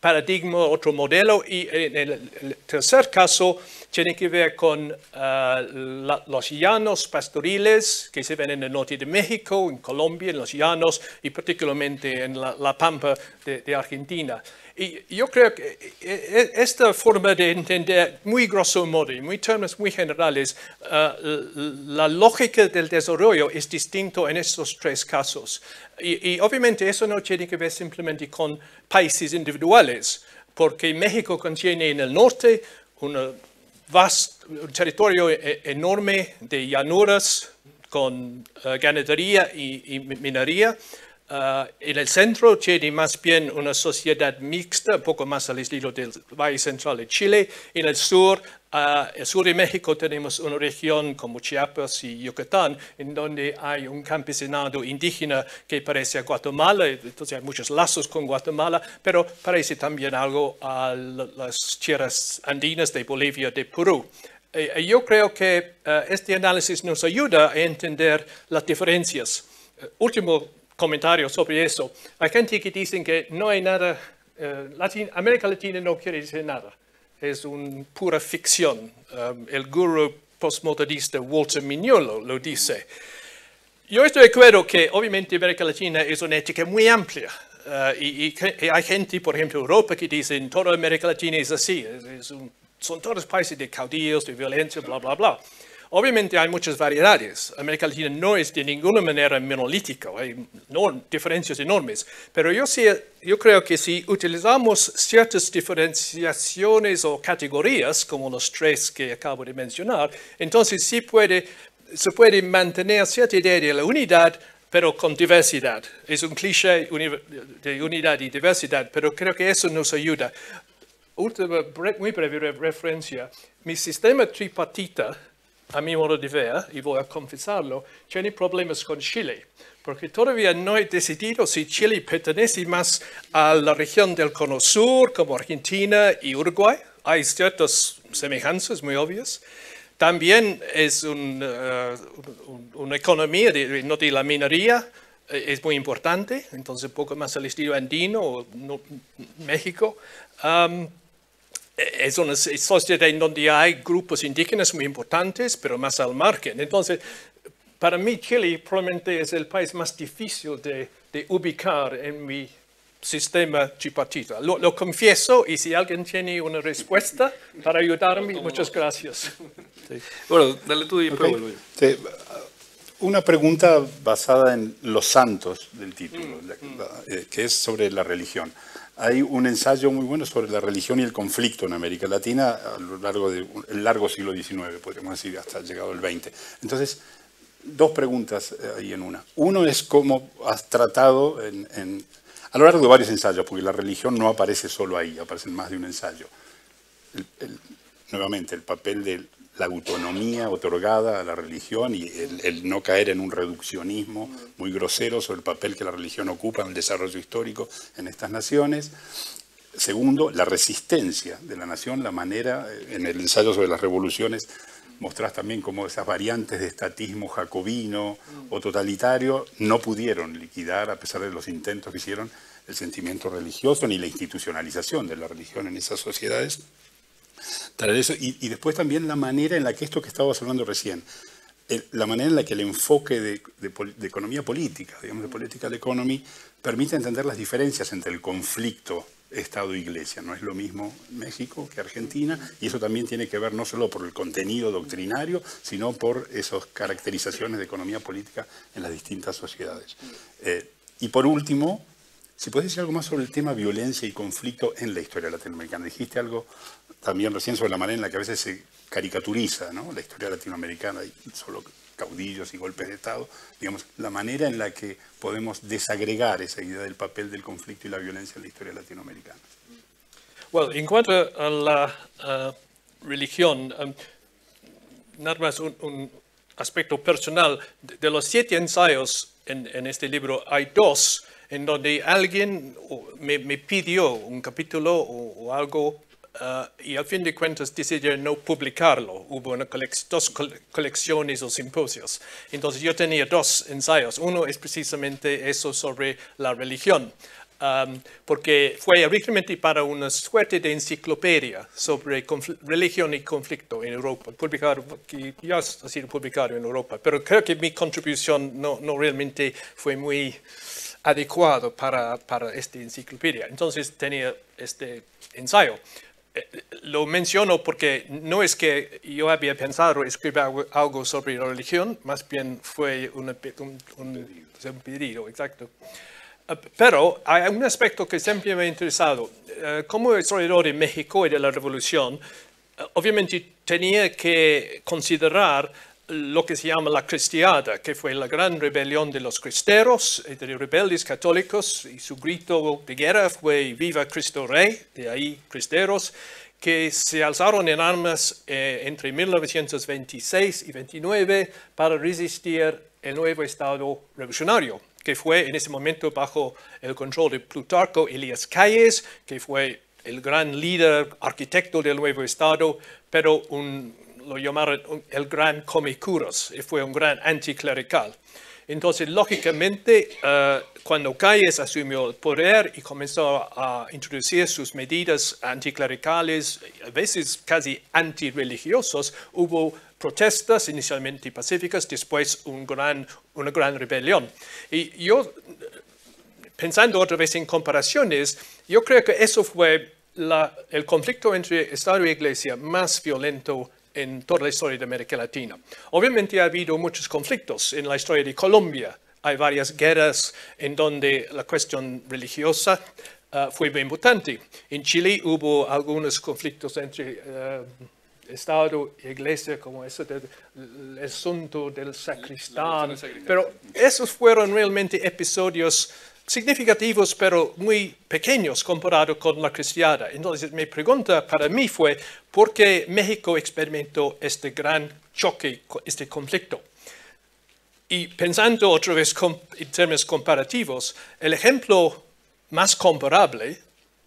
paradigma, otro modelo y en el tercer caso tiene que ver con eh, los llanos pastoriles que se ven en el norte de México, en Colombia, en los llanos y particularmente en la, pampa de Argentina. Y yo creo que eh, eh, esta forma de entender muy grosso modo, en muy términos muy generales, eh, la lógica del desarrollo es distinto en estos tres casos. Y, obviamente eso no tiene que ver simplemente con países individuales, porque México contiene en el norte un vasto, un territorio enorme de llanuras con ganadería y minería, eh, en el centro tiene más bien una sociedad mixta, un poco más al estilo del Valle Central de Chile. En el sur, eh, el sur de México, tenemos una región como Chiapas y Yucatán, en donde hay un campesinado indígena que parece a Guatemala, entonces hay muchos lazos con Guatemala, pero parece también algo a las tierras andinas de Bolivia, de Perú eh, yo creo que este análisis nos ayuda a entender las diferencias. Último último comentarios sobre eso. Hay gente que dice que no hay nada, eh, América Latina no quiere decir nada, es una pura ficción. Um, el gurú postmodernista Walter Mignolo lo dice. Yo estoy de acuerdo que obviamente América Latina es una ética muy amplia. Uh, y, hay gente, por ejemplo, Europa, que dice que toda América Latina es así, son todos países de caudillos, de violencia, bla, bla, bla. Obviamente hay muchas variedades. América Latina no es de ninguna manera monolítica, hay diferencias enormes. Pero yo, creo que si utilizamos ciertas diferenciaciones o categorías, como los tres que acabo de mencionar, entonces sí se puede mantener cierta idea de la unidad pero con diversidad. Es un cliché de unidad y diversidad, pero creo que eso nos ayuda. Última, muy breve referencia. Mi sistema tripartita a mi modo de ver, y voy a confesarlo, tiene problemas con Chile, porque todavía no he decidido si Chile pertenece más a la región del Cono Sur, como Argentina y Uruguay. Hay ciertas semejanzas muy obvias. También es un, eh, una economía, de, no de la minería, eh, es muy importante, entonces poco más al estilo andino o México. Eh, es una sociedad en donde hay grupos indígenas muy importantes, pero más al margen. Entonces, para mí Chile probablemente es el país más difícil de, de ubicar en mi sistema chipatita. Lo, confieso y si alguien tiene una respuesta para ayudarme, muchas gracias. Bueno, dale tú y okay. Uh, una pregunta basada en los santos del título, mm. eh, que es sobre la religión hay un ensayo muy bueno sobre la religión y el conflicto en América Latina a lo largo del largo siglo XIX, podríamos decir, hasta llegado el XX. Entonces, dos preguntas eh, ahí en una. Uno es cómo has tratado a lo largo de varios ensayos, porque la religión no aparece solo ahí, aparece en más de un ensayo. nuevamente, el papel del la autonomía otorgada a la religión y el, no caer en un reduccionismo muy grosero sobre el papel que la religión ocupa en el desarrollo histórico en estas naciones. Segundo, la resistencia de la nación, la manera, eh, en el ensayo sobre las revoluciones mostrás también cómo esas variantes de estatismo jacobino o totalitario no pudieron liquidar, a pesar de los intentos que hicieron, el sentimiento religioso ni la institucionalización de la religión en esas sociedades. Y, después también la manera en la que esto que estabas hablando recién, la manera en la que el enfoque de, economía política, digamos de political economy, permite entender las diferencias entre el conflicto Estado-Iglesia. No es lo mismo México que Argentina, y eso también tiene que ver no solo por el contenido doctrinario, sino por esas caracterizaciones de economía política en las distintas sociedades. Eh, y por último, si puedes decir algo más sobre el tema violencia y conflicto en la historia latinoamericana. Dijiste algo también recién sobre la manera en la que a veces se caricaturiza ¿no? la historia latinoamericana y solo caudillos y golpes de Estado, digamos, la manera en la que podemos desagregar esa idea del papel del conflicto y la violencia en la historia latinoamericana. Bueno, en cuanto a la religión, um, nada más un, aspecto personal, de, los siete ensayos en, este libro hay dos en donde alguien me, pidió un capítulo o, o algo eh, y al fin de cuentas decidieron no publicarlo. Hubo una dos colecciones o simposios. Entonces yo tenía dos ensayos. Uno es precisamente eso sobre la religión, em, porque fue originalmente para una suerte de enciclopedia sobre religión y conflicto en Europa, publicado, que ya ha sido publicado en Europa, pero creo que mi contribución no, realmente fue muy adecuada para, para esta enciclopedia. Entonces tenía este ensayo lo menciono porque no es que yo había pensado escribir algo sobre la religión, más bien fue un, un, pedido, exacto. Ah, pero hay un aspecto que siempre me ha interesado. Eh, como historiador de México y de la Revolución, eh, obviamente tenía que considerar lo que se llama la Cristiada, que fue la gran rebelión de los cristeros, de los rebeldes católicos, y su grito de guerra fue Viva Cristo Rey, de ahí cristeros, que se alzaron en armas eh, entre 1926 y 29 para resistir el nuevo Estado revolucionario, que fue en ese momento bajo el control de Plutarco Elías Calles, que fue el gran líder arquitecto del nuevo Estado, pero un lo llamaron el gran comicuros, y fue un gran anticlerical. Entonces, lógicamente, eh, cuando Calles asumió el poder y comenzó a introducir sus medidas anticlericales, a veces casi antirreligiosos, hubo protestas inicialmente pacíficas, después un gran, una gran rebelión. Y yo, pensando otra vez en comparaciones, yo creo que eso fue el conflicto entre Estado y e Iglesia más violento en toda la historia de América Latina. Obviamente ha habido muchos conflictos en la historia de Colombia. Hay varias guerras en donde la cuestión religiosa ah, fue muy importante. En Chile hubo algunos conflictos entre ah, Estado e Iglesia, como el asunto del sacristán. Pero esos fueron realmente episodios significativos, pero muy pequeños comparado con la cristiana. Entonces, mi pregunta para mí fue, ¿por qué México experimentó este gran choque, este conflicto? Y pensando otra vez en términos comparativos, el ejemplo más comparable,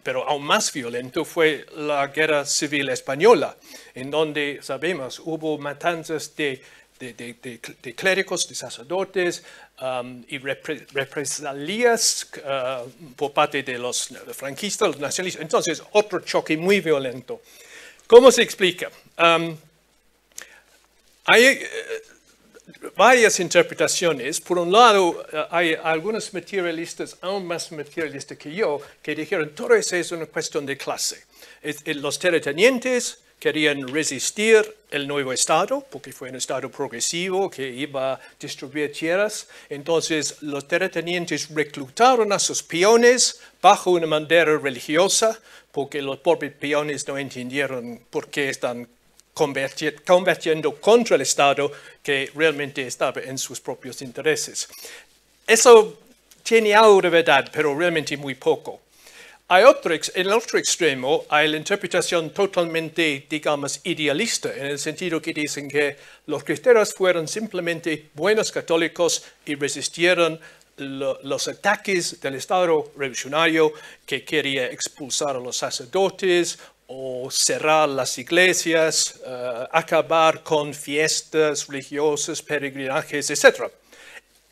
pero aún más violento, fue la Guerra Civil Española, en donde, sabemos, hubo matanzas de de, de, de, de, clérigos, de sacerdotes, Um, y represalias uh, por parte de los franquistas, los nacionalistas. Entonces, otro choque muy violento. ¿Cómo se explica? Um, hay eh, varias interpretaciones. Por un lado, uh, hay algunos materialistas, aún más materialistas que yo, que dijeron, todo eso es una cuestión de clase. Eh, los terratenientes querían resistir el nuevo Estado, porque fue un Estado progresivo que iba a distribuir tierras. Entonces los terratenientes reclutaron a sus peones bajo una bandera religiosa, porque los propios peones no entendieron por qué están convirtiendo contra el Estado que realmente estaba en sus propios intereses. Eso tiene algo de verdad, pero realmente muy poco. Hay en el otro extremo hay la interpretación totalmente, digamos, idealista, en el sentido que dicen que los cristianos fueron simplemente buenos católicos y resistieron los ataques del Estado revolucionario que quería expulsar a los sacerdotes o cerrar las iglesias, eh, acabar con fiestas religiosas, peregrinajes, etc.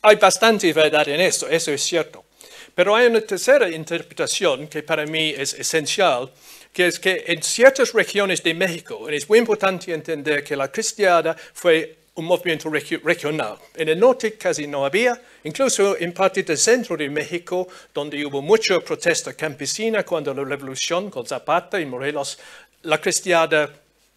Hay bastante verdad en esto, eso es cierto. Pero hay una tercera interpretación que para mí es esencial, que es que en ciertas regiones de México, es muy importante entender que la cristiada fue un movimiento regional. En el norte casi no había, incluso en parte del centro de México, donde hubo mucha protesta campesina cuando la revolución con Zapata y Morelos, la cristiada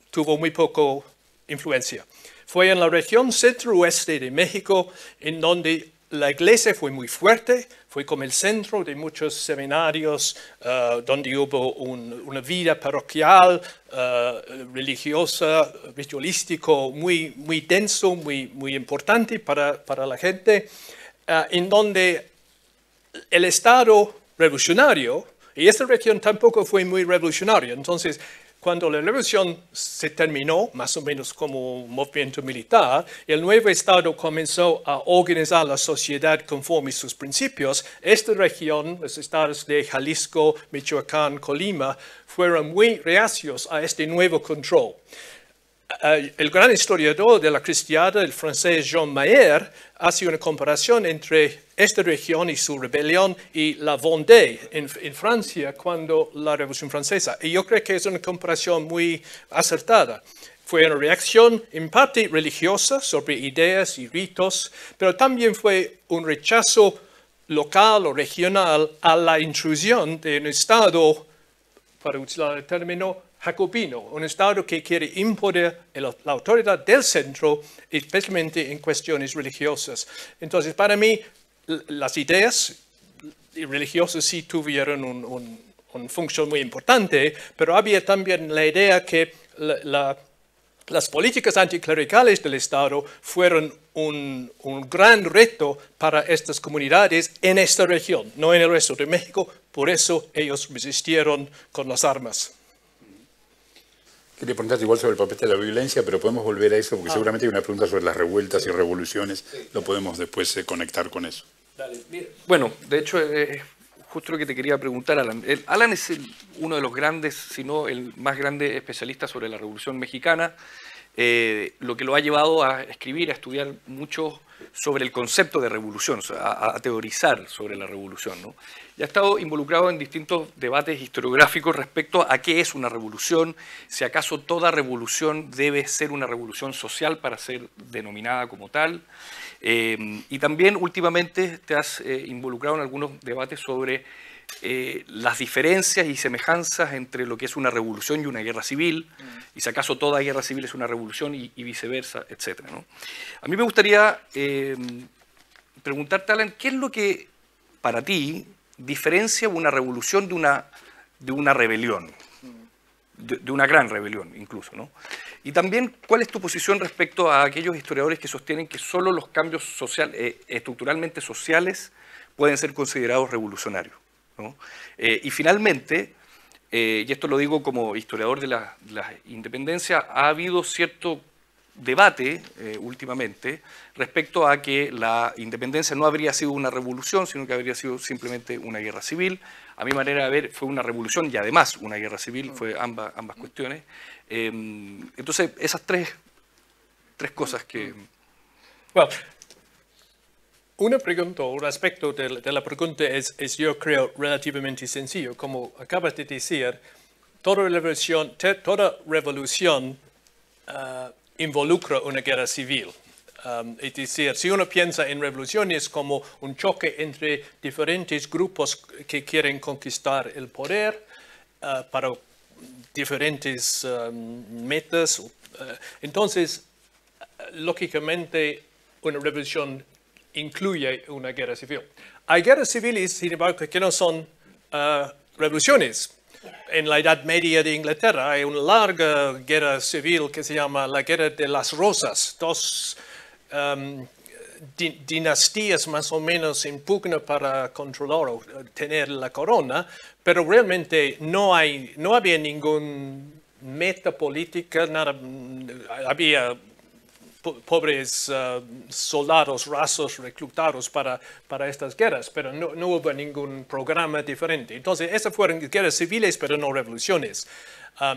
tuvo muy poco influencia. Fue en la región centro-oeste de México en donde la iglesia fue muy fuerte, fue como el centro de muchos seminarios eh, donde hubo una vida parroquial, eh, religiosa, ritualístico muy, muy denso, muy, muy importante para, para la gente, eh, en donde el Estado revolucionario, y esta región tampoco fue muy revolucionaria, entonces cuando la revolución se terminó, más o menos como un movimiento militar, el nuevo Estado comenzó a organizar la sociedad conforme a sus principios. Esta región, los estados de Jalisco, Michoacán, Colima, fueron muy reacios a este nuevo control. Eh, el gran historiador de la cristiada, el francés Jean Mayer, hace una comparación entre esta región y su rebelión y la Vendée en, Francia cuando la Revolución Francesa. Y yo creo que es una comparación muy acertada. Fue una reacción en parte religiosa sobre ideas y ritos, pero también fue un rechazo local o regional a la intrusión de un Estado, para utilizar el término, un Estado que quiere imponer la autoridad del centro, especialmente en cuestiones religiosas. Entonces, para mí, las ideas religiosas sí tuvieron una función muy importante, pero había también la idea que las políticas anticlericales del Estado fueron un, un, gran reto para estas comunidades en esta región, no en el resto de México, por eso ellos resistieron con las armas. Quería preguntarte igual sobre el papel de la violencia, pero podemos volver a eso porque ah. seguramente hay una pregunta sobre las revueltas y revoluciones. Lo podemos después eh, conectar con eso. bueno, de hecho, eh, eh, justo lo que te quería preguntar, Alan. Alan es uno de los grandes, si no el más grande especialista sobre la Revolución Mexicana, lo que lo ha llevado a escribir, a estudiar mucho sobre el concepto de revolución, a, a teorizar sobre la revolución. ¿no? Ya ha estado involucrado en distintos debates historiográficos respecto a qué es una revolución, si acaso toda revolución debe ser una revolución social para ser denominada como tal. Eh, y también últimamente te has eh, involucrado en algunos debates sobre eh, las diferencias y semejanzas entre lo que es una revolución y una guerra civil, y si acaso toda guerra civil es una revolución y, viceversa, etc. A mí me gustaría preguntarte, Alan, ¿qué es lo que para ti diferencia una revolución de una, de una rebelión, de, una gran rebelión incluso. ¿no? Y también, ¿cuál es tu posición respecto a aquellos historiadores que sostienen que solo los cambios social, eh, estructuralmente sociales pueden ser considerados revolucionarios? Eh, y finalmente, eh, y esto lo digo como historiador de, la, independencia, ha habido cierto debate eh, últimamente respecto a que la independencia no habría sido una revolución, sino que habría sido simplemente una guerra civil. A mi manera de ver, fue una revolución y además una guerra civil, fue ambas, ambas cuestiones. Eh, entonces, esas tres, tres cosas que... Bueno, mm. una pregunta un aspecto de, la, pregunta es, es, yo creo, relativamente sencillo. Como acabas de decir, toda revolución, toda revolución ah, involucra una guerra civil. Um, es decir, si uno piensa en revoluciones como un choque entre diferentes grupos que quieren conquistar el poder uh, para diferentes um, metas, uh, entonces, lógicamente, una revolución incluye una guerra civil. Hay guerras civiles, sin embargo, que no son uh, revoluciones, en la Edad Media de Inglaterra hay una larga guerra civil que se llama la Guerra de las Rosas. Dos um, dinastías más o menos en para controlar o eh, tener la corona, pero realmente no, hay, no había ningún meta política, mm, había pobres eh, soldados rasos reclutados para, para estas guerras, pero no, hubo ningún programa diferente. Entonces, esas fueron guerras civiles, pero no revoluciones.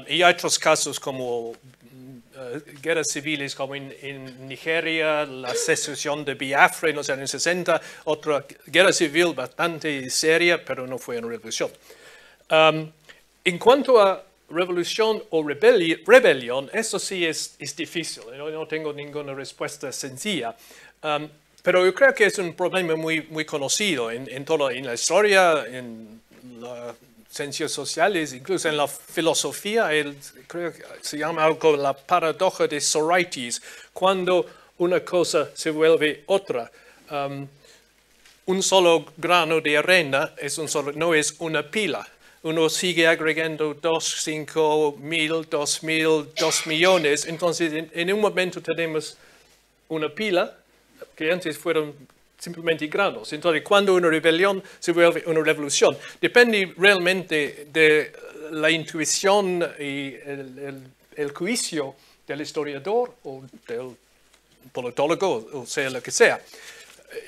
y hay otros casos como eh, guerras civiles, como en, Nigeria, la secesión de Biafra en los años 60, otra guerra civil bastante seria, pero no fue una revolución. en cuanto a revolución o rebelión, eso sí es, difícil, no, ¿eh? no, tengo ninguna respuesta sencilla. Um, pero yo creo que es un problema muy, muy conocido en, en la historia, en las ciencias sociales, incluso en la filosofía, creo que se llama algo la paradoja de Sorites, cuando una cosa se vuelve otra. Um, un solo grano de arena es un solo, no es una pila, uno sigue agregando cinco, mil, dos mil, dos millones. Entonces, en, un momento tenemos una pila que antes fueron simplemente granos. Entonces, cuando una rebelión se vuelve una revolución, depende realmente de la intuición y el, el juicio del historiador o del politólogo, o sea, lo que sea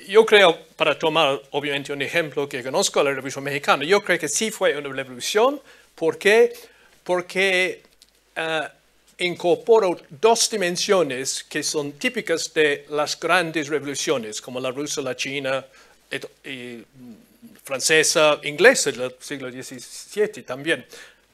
yo creo, para tomar obviamente un ejemplo que conozco de la Revolución Mexicana, yo creo que sí fue una revolución. ¿Por qué? Porque eh, incorporó dos dimensiones que son típicas de las grandes revoluciones, como la rusa, la china, francesa, inglesa del siglo XVII también.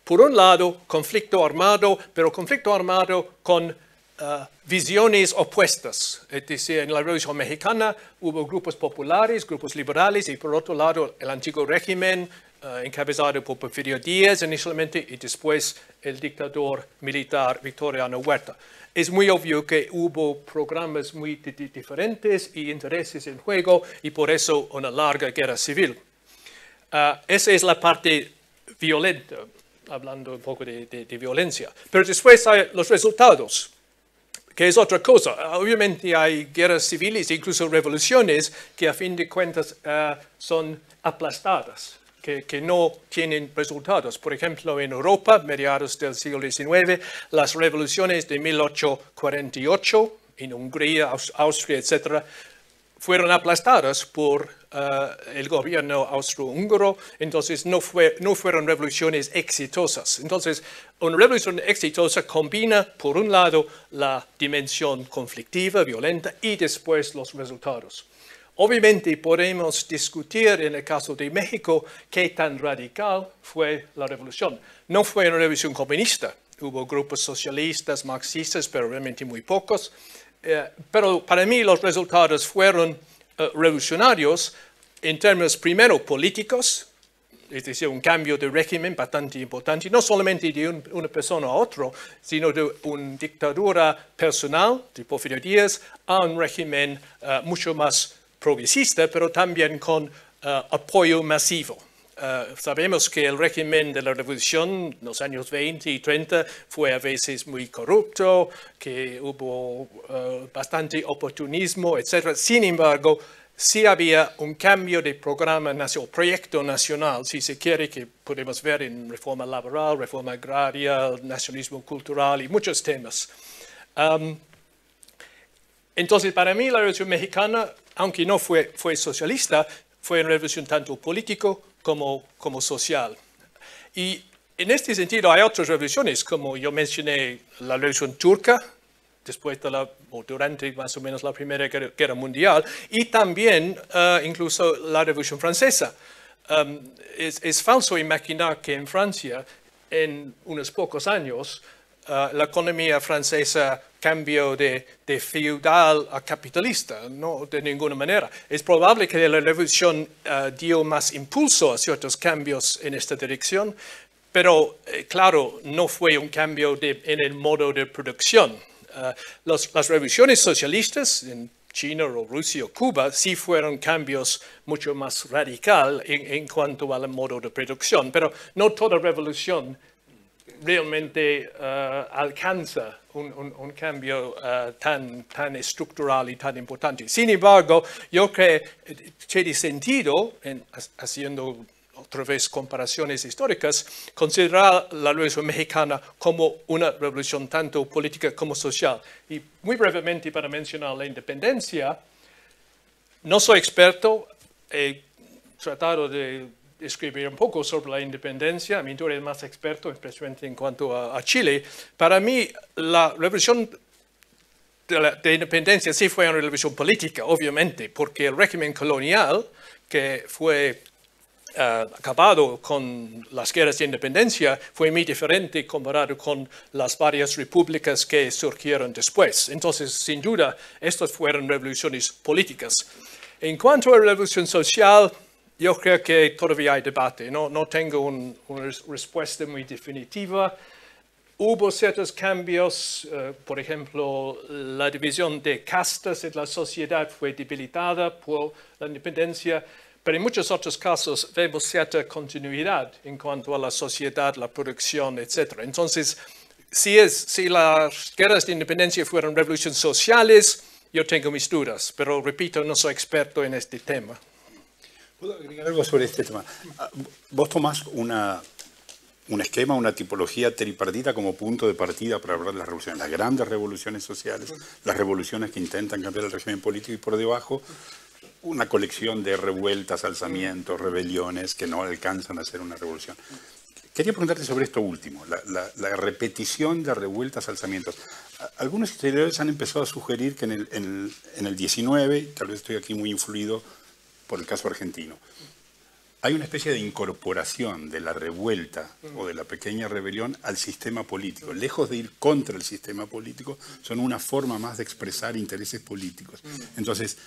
Por un lado, conflicto armado, pero conflicto armado con Uh, visiones opuestas. en la Revolución Mexicana hubo grupos populares, grupos liberales, y por otro lado el antiguo régimen uh, encabezado por Porfirio Díaz inicialmente y después el dictador militar Victoriano Huerta. Es muy obvio que hubo programas muy diferentes y intereses en juego y por eso una larga guerra civil. Uh, esa es la parte violenta, hablando un poco de, de violencia. Pero después hay los resultados que es otra cosa. Obviamente hay guerras civiles, incluso revoluciones, que a fin de cuentas eh, son aplastadas, que, que, no tienen resultados. Por ejemplo, en Europa, mediados del siglo XIX, las revoluciones de 1848, en Hungría, Austria, etc., fueron aplastadas por eh, el gobierno austrohúngaro, entonces no, fue, no fueron revoluciones exitosas. Entonces, una revolución exitosa combina, por un lado, la dimensión conflictiva, violenta, y después los resultados. Obviamente podemos discutir en el caso de México qué tan radical fue la revolución. No fue una revolución comunista, hubo grupos socialistas, marxistas, pero realmente muy pocos. Eh, pero para mí los resultados fueron eh, revolucionarios en términos primero políticos, es decir, un cambio de régimen bastante importante, no solamente de una persona a otro, sino de una dictadura personal, tipo Fidel Díaz, a un régimen eh, mucho más progresista, pero también con eh, apoyo masivo. Eh, sabemos que el régimen de la revolución en los años 20 y 30 fue a veces muy corrupto, que hubo eh, bastante oportunismo, etc. Sin embargo, sí había un cambio de programa nacional, proyecto nacional, si se quiere, que podemos ver en reforma laboral, reforma agraria, nacionalismo cultural y muchos temas. entonces, para mí la Revolución Mexicana, aunque no fue, fue socialista, fue una revolución tanto político como, como social. Y en este sentido hay otras revoluciones, como yo mencioné la revolución turca, después de la, o durante más o menos la Primera Guerra Mundial, y también eh, incluso la revolución francesa. Um, es, falso imaginar que en Francia, en unos pocos años, eh, la economía francesa cambio de, feudal a capitalista, no de ninguna manera. Es probable que la revolución eh, dio más impulso a ciertos cambios en esta dirección, pero eh, claro, no fue un cambio en el modo de producción. Eh, las revoluciones socialistas en China o Rusia o Cuba sí fueron cambios mucho más radical en, cuanto al modo de producción, pero no toda revolución realmente alcanza un, cambio eh, tan, tan estructural y tan importante. Sin embargo, yo creo que tiene sentido, en, haciendo otra vez comparaciones históricas, considerar la revolución mexicana como una revolución tanto política como social. Y muy brevemente para mencionar la independencia, no soy experto, he tratado de escribir un poco sobre la independencia. mi mí tú más experto, especialmente en cuanto a, Chile. Para mí, la revolución de, independencia sí fue una revolución política, obviamente, porque el régimen colonial, que fue eh, acabado con las guerras de independencia fue muy diferente comparado con las varias repúblicas que surgieron después. Entonces, sin duda, estas fueron revoluciones políticas. En cuanto a la revolución social, yo creo que todavía hay debate, no, tengo una respuesta muy definitiva. Hubo ciertos cambios, eh, por ejemplo, la división de castas en la sociedad fue debilitada por la independencia, pero en muchos otros casos vemos cierta continuidad en cuanto a la sociedad, la producción, etc. Entonces, si, es, si las guerras de independencia fueron revoluciones sociales, yo tengo mis dudas, pero repito, no soy experto en este tema. ¿Puedo agregar algo sobre este tema? Ah, Vos tomás un esquema, una tipología tripartita como punto de partida para hablar de las revoluciones, las grandes revoluciones sociales, las revoluciones que intentan cambiar el régimen político y por debajo una colección de revueltas, alzamientos, rebeliones que no alcanzan a ser una revolución. Quería preguntarte sobre esto último, la, repetición de revueltas, alzamientos. Algunos historiadores han empezado a sugerir que en el 19, tal vez estoy aquí muy influido por el caso argentino, hay una especie de incorporación de la revuelta o de la pequeña rebelión al sistema político. Lejos de ir contra el sistema político, son una forma más de expresar intereses políticos. Entonces,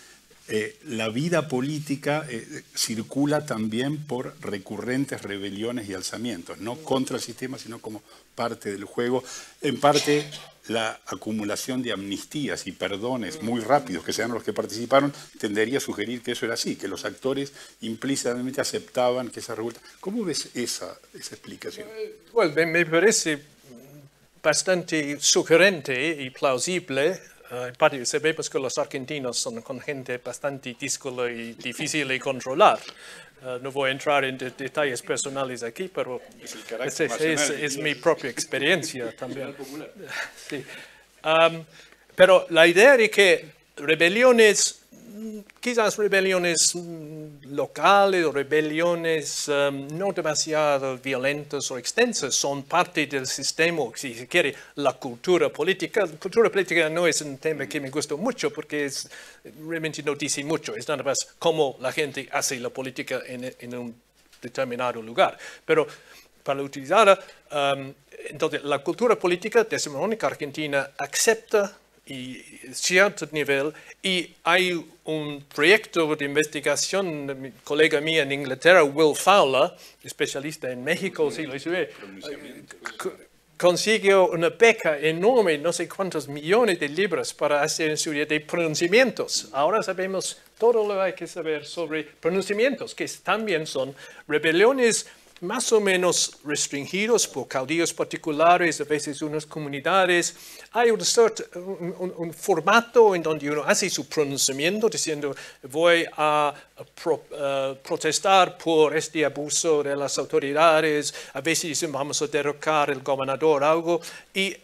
eh, la vida política eh, circula también por recurrentes rebeliones y alzamientos, no contra el sistema, sino como parte del juego, en parte la acumulación de amnistías y perdones muy rápidos que sean los que participaron, tendería a sugerir que eso era así, que los actores implícitamente aceptaban que esa revuelta. ¿Cómo ves esa, esa explicación? Bueno, eh, me parece bastante sugerente y plausible. Se eh, ve que los argentinos son con gente bastante y difícil de controlar. Eh, no voy a entrar en detalles personales aquí, pero es, mi propia experiencia también. pero la idea de que rebeliones quizás rebeliones mm, locales o rebeliones em, no demasiado violentas o extensas son parte del sistema, si se quiere, la cultura política. La cultura política no es un tema que me gusta mucho porque realmente no dice mucho, es nada más cómo la gente hace la política en, un determinado lugar. Pero para utilizarla, em, entonces, la cultura política de simónica argentina acepta y cierto nivel y hay un proyecto de investigación de mi colega mía en Inglaterra, Will Fowler, especialista en México, consiguió una beca enorme, no sé cuántos millones de libras para hacer estudios de pronunciamientos. Ahora sabemos todo lo que hay que saber sobre pronunciamientos, que también son rebeliones más o menos restringidos por caudillos particulares, a veces unas comunidades. Hay un, formato en donde uno hace su pronunciamiento diciendo voy a protestar por este abuso de las autoridades, a veces vamos a derrocar el gobernador, algo. Y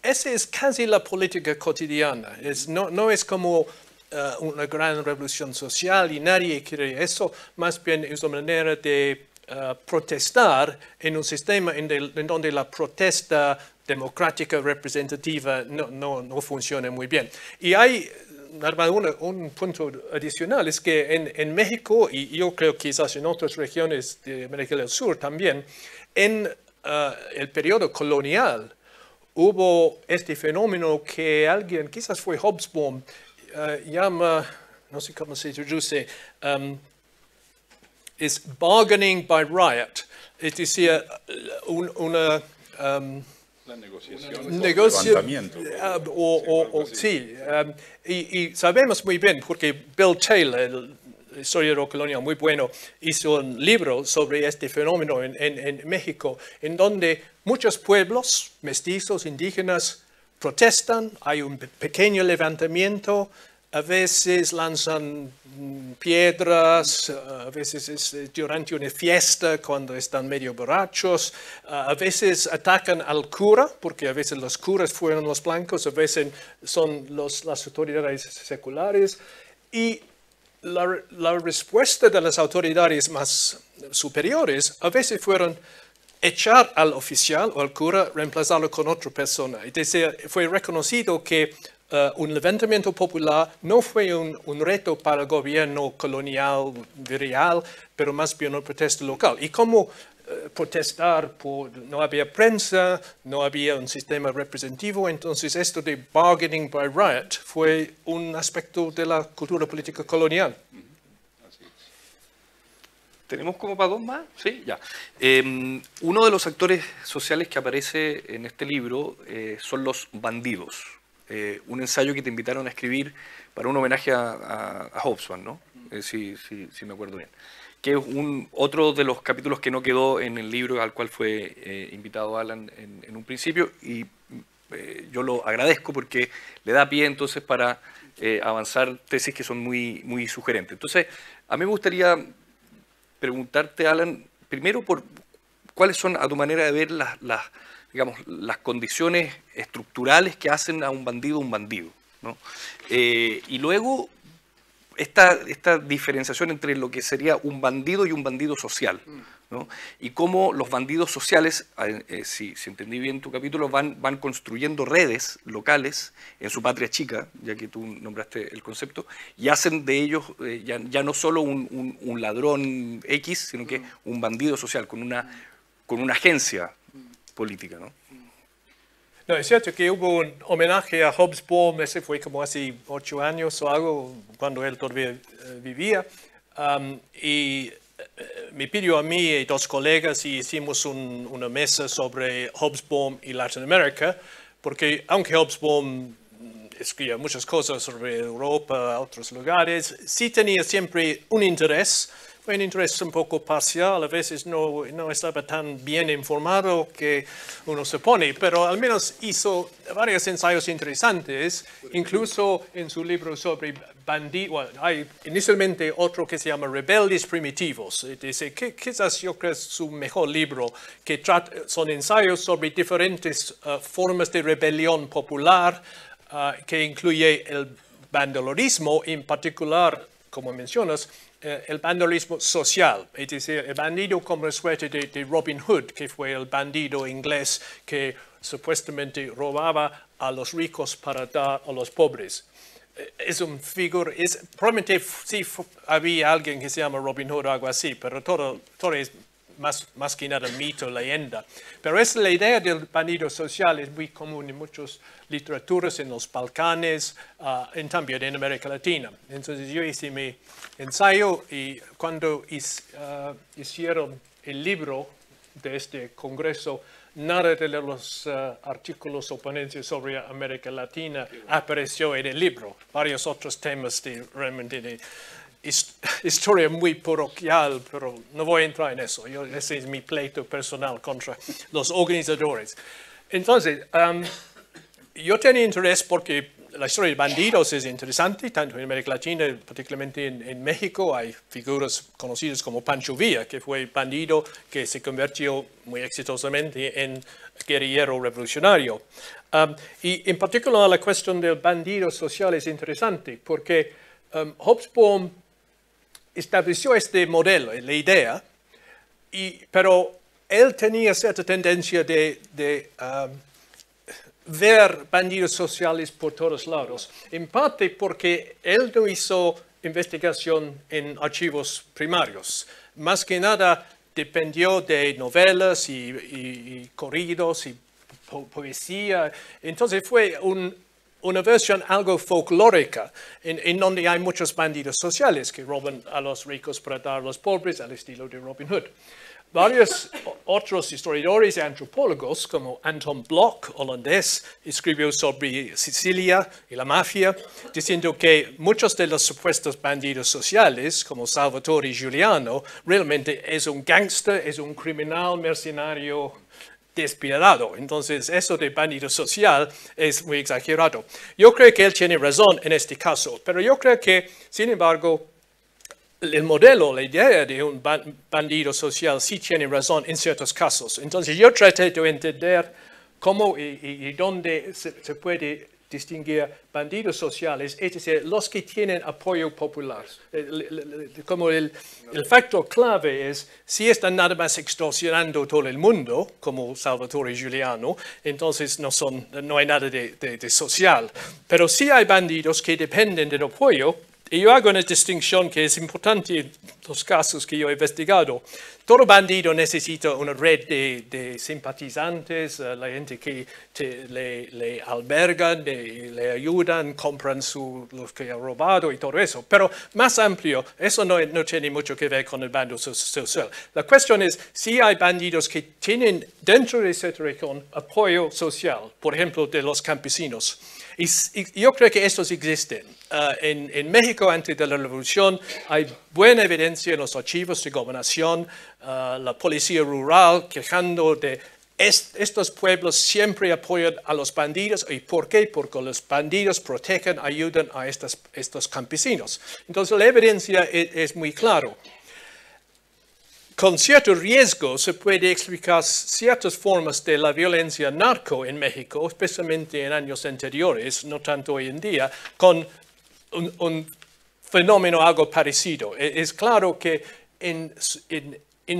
esa es casi la política cotidiana, es, no, no es como eh, una gran revolución social y nadie quiere eso, más bien es una manera de eh, protestar en un sistema en, donde la protesta democrática representativa no, no, no funciona muy bien. Y hay un, un punto adicional es que en, en, México, y yo creo quizás en otras regiones de América del Sur también, en eh, el periodo colonial hubo este fenómeno que alguien, quizás fue Hobsbawm, eh, llama, no sé cómo se traduce, es bargaining by riot. Es decir, una... Um, negociación. Uh, o, sí, um, y, sabemos muy bien, porque Bill Taylor, el historiador colonial muy bueno, hizo un libro sobre este fenómeno en, en México, en donde muchos pueblos, mestizos, indígenas, protestan, hay un pequeño levantamiento a veces lanzan mm, piedras, eh, a veces es eh, durante una fiesta cuando están medio borrachos, eh, a veces atacan al cura, porque a veces los curas fueron los blancos, a veces son las autoridades seculares. Y la, la respuesta de las autoridades más superiores a veces fueron echar al oficial o al cura, reemplazarlo con otra persona. Y fue reconocido que eh, un levantamiento popular no fue un, reto para el gobierno colonial virial, pero más bien un protesto local. Y como eh, protestar no había prensa, no había un sistema representativo, entonces esto de bargaining by riot fue un aspecto de la cultura política colonial. ¿Tenemos como para dos más? Sí, ya. Em, uno de los actores sociales que aparece en este libro eh, son los bandidos eh, un ensayo que te invitaron a escribir para un homenaje a, a, Hobsbawm, ¿no? Eh, si, me acuerdo bien. Que es otro de los capítulos que no quedó en el libro al cual fue eh, invitado Alan en, un principio y yo lo agradezco porque le da pie entonces para avanzar tesis que son muy, muy sugerentes. Entonces, a mí me gustaría preguntarte, Alan, primero por cuáles son, a tu manera de ver, las digamos, las condiciones estructurales que hacen a un bandido un bandido. ¿no? Eh, y luego esta, esta, diferenciación entre lo que sería un bandido y un bandido social. ¿no? Y cómo los bandidos sociales, eh, si, entendí bien tu capítulo, van, van construyendo redes locales en su patria chica, ya que tú nombraste el concepto, y hacen de ellos eh, ya, ya, no solo un, un, ladrón X, sino que mm. un bandido social, con una, con una agencia política, ¿no? es cierto que hubo un homenaje a Hobbes ese fue como hace ocho años o algo, cuando él todavía eh, vivía, y eh, me pidió a mí y dos colegas y hicimos una mesa sobre Hobbes Bohm y Latinoamérica, porque aunque Hobbes Bohm escribía muchas cosas sobre Europa, otros lugares, sí tenía siempre un interés un interés un poco parcial, a veces no, no estaba tan bien informado que uno se pone, pero al menos hizo varios ensayos interesantes, incluso en su libro sobre bandidos, hay inicialmente otro que se llama Rebeldes Primitivos, eh, dice que quizás yo creo es su mejor libro, que trata, son ensayos sobre diferentes eh, formas de rebelión popular, eh, que incluye el bandolorismo en particular, como mencionas, eh, el bandolismo social, es decir, eh, el bandido como una suerte de, Robin Hood, que fue el bandido inglés que supuestamente robaba a los ricos para dar a los pobres eh, es un figura, es, probablemente sí había alguien que se llama Robin Hood o algo así, pero todo, todo es más, que nada mito, leyenda. Pero es la idea del bandido social es muy común en muchas literaturas, en los Balcanes, ah, en también en América Latina. Entonces yo hice mi ensayo y cuando ah, hicieron el libro de este congreso, nada de los ah, artículos o ponencias sobre América Latina apareció en el libro. Varios otros temas de, realmente de historia muy parroquial, pero no voy a entrar en eso. Yo, ese es mi pleito personal contra los organizadores. Entonces, um, yo tenía interés porque la historia de bandidos es interesante, tanto en América Latina, particularmente en, México, hay figuras conocidas como Pancho Villa, que fue bandido que se convirtió muy exitosamente en guerrillero revolucionario. Um, y en particular la cuestión del bandido social es interesante, porque um, Hobsbawm estableció este modelo, eh, la idea, y, pero él tenía cierta tendencia de, um, ver bandidos sociales por todos lados, en parte porque él no hizo investigación en archivos primarios, más que nada dependió de novelas y, corridos y poesía, entonces fue un una versión algo folclórica, en, donde hay muchos bandidos sociales que roban a los ricos para dar a los pobres, al estilo de Robin Hood. Varios otros historiadores y antropólogos, como Anton Bloch, holandés, escribió sobre Sicilia y la mafia, diciendo que muchos de los supuestos bandidos sociales, como Salvatore Giuliano, realmente es un gángster, es un criminal mercenario despiadado. Entonces, eso de bandido social es muy exagerado. Yo creo que él tiene razón en este caso, pero yo creo que, sin embargo, el modelo, la idea de un bandido social sí tiene razón en ciertos casos. Entonces, yo traté de entender cómo y, dónde se puede distinguir bandidos sociales, es decir, los que tienen apoyo popular. Eh, como el, el factor clave es, si están nada más extorsionando todo el mundo, como Salvatore Giuliano, entonces no, son, no hay nada de, de, de social. Pero si hay bandidos que dependen del apoyo, y yo hago una distinción que es importante en los casos que yo he investigado. Todo bandido necesita una red de, simpatizantes, eh, la gente que le, alberga, le, le, ayudan, compran su, lo que ha robado y todo eso. Pero más amplio, eso no, no tiene mucho que ver con el bando social. La cuestión es si hay bandidos que tienen dentro de esa región apoyo social, por ejemplo, de los campesinos. Y, yo creo que estos existen. Ah, en, México, antes de la revolución, hay buena evidencia en los archivos de gobernación, ah, la policía rural quejando de estos pueblos siempre apoyan a los bandidos. ¿Y por qué? Porque los bandidos protegen, ayudan a estos campesinos. Entonces, la evidencia es, es muy clara. Con cierto riesgo se puede explicar ciertas formas de la violencia narco en México, especialmente en años anteriores, no tanto hoy en día, con un, fenómeno algo parecido. E, es claro que en,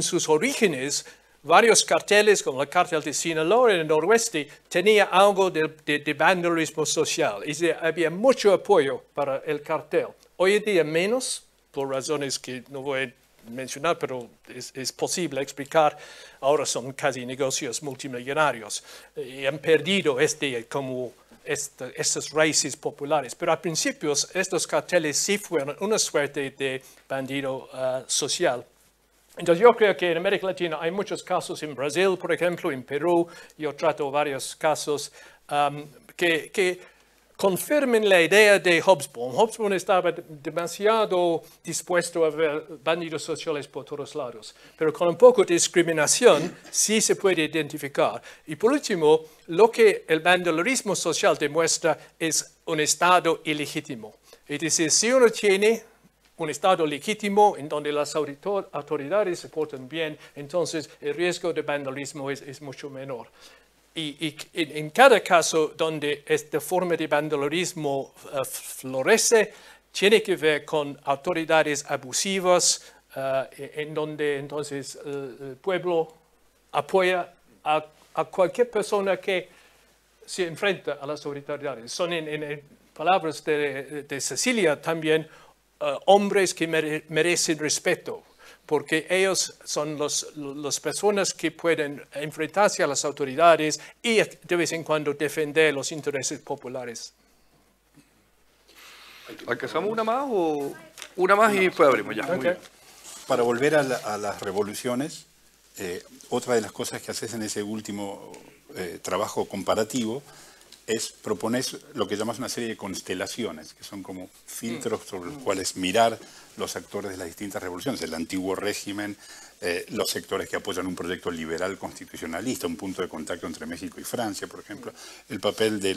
sus orígenes varios carteles, como el cartel de Sinaloa en el noroeste, tenía algo de, de, de vandalismo social. Y había mucho apoyo para el cartel. Hoy en día menos, por razones que no voy a mencionar, pero es, posible explicar, ahora son casi negocios multimillonarios y eh, han perdido este, como estas raíces populares. Pero al principio estos carteles sí fueron una suerte de bandido ah, social. Entonces yo creo que en América Latina hay muchos casos, en Brasil, por ejemplo, en Perú, yo trato varios casos que, que confirmen la idea de Hobsbawm. Hobsbawm estaba demasiado dispuesto a ver bandidos sociales por todos lados, pero con un poco de discriminación sí se puede identificar. Y por último, lo que el bandolerismo social demuestra es un Estado ilegítimo. Es decir, si uno tiene un Estado legítimo en donde las autoridades se portan bien, entonces el riesgo de vandalismo es mucho menor y, en cada caso donde esta forma de vandalismo eh, florece, tiene que ver con autoridades abusivas, eh, en donde entonces eh, el pueblo apoya a, cualquier persona que se enfrenta a las autoridades. Son, en, palabras de, Cecilia, también hombres que merecen respeto porque ellos son los, las personas que pueden enfrentarse a las autoridades y de vez en cuando defender los intereses populares. ¿Alcanzamos una más o una más y después abrimos ya? Para volver a, las revoluciones, eh, otra de las cosas que haces en ese último eh, trabajo comparativo es propones lo que llamas una serie de constelaciones, que son como mm. filtros sobre los mm. cuales mirar los actores de las distintas revoluciones, el antiguo régimen, eh, los sectores que apoyan un proyecto liberal constitucionalista, un punto de contacto entre México y Francia, por ejemplo, el papel de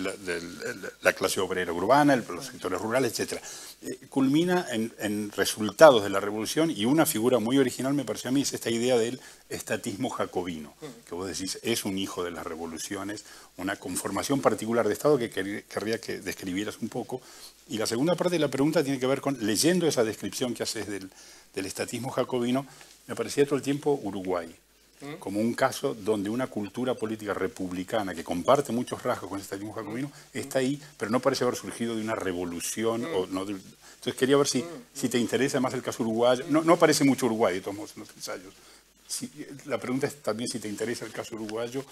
la, clase obrera urbana, los sectores rurales, etc. Eh, culmina en, resultados de la revolución y una figura muy original, me pareció a mí, es esta idea del estatismo jacobino, que vos decís es un hijo de las revoluciones, una conformación particular de Estado que querría que describieras un poco. Y la segunda parte de la pregunta tiene que ver con, leyendo esa descripción que haces del, del estatismo jacobino, me parecía todo el tiempo Uruguay, ¿Mm? como un caso donde una cultura política republicana que comparte muchos rasgos con el estadismo jacobino ¿Mm? está ahí, pero no parece haber surgido de una revolución. ¿Mm? O no Entonces quería ver si, si te interesa más el caso uruguayo. No, no aparece mucho Uruguay, de todos modos, en los ensayos. la pregunta es también si te interesa el caso uruguayo.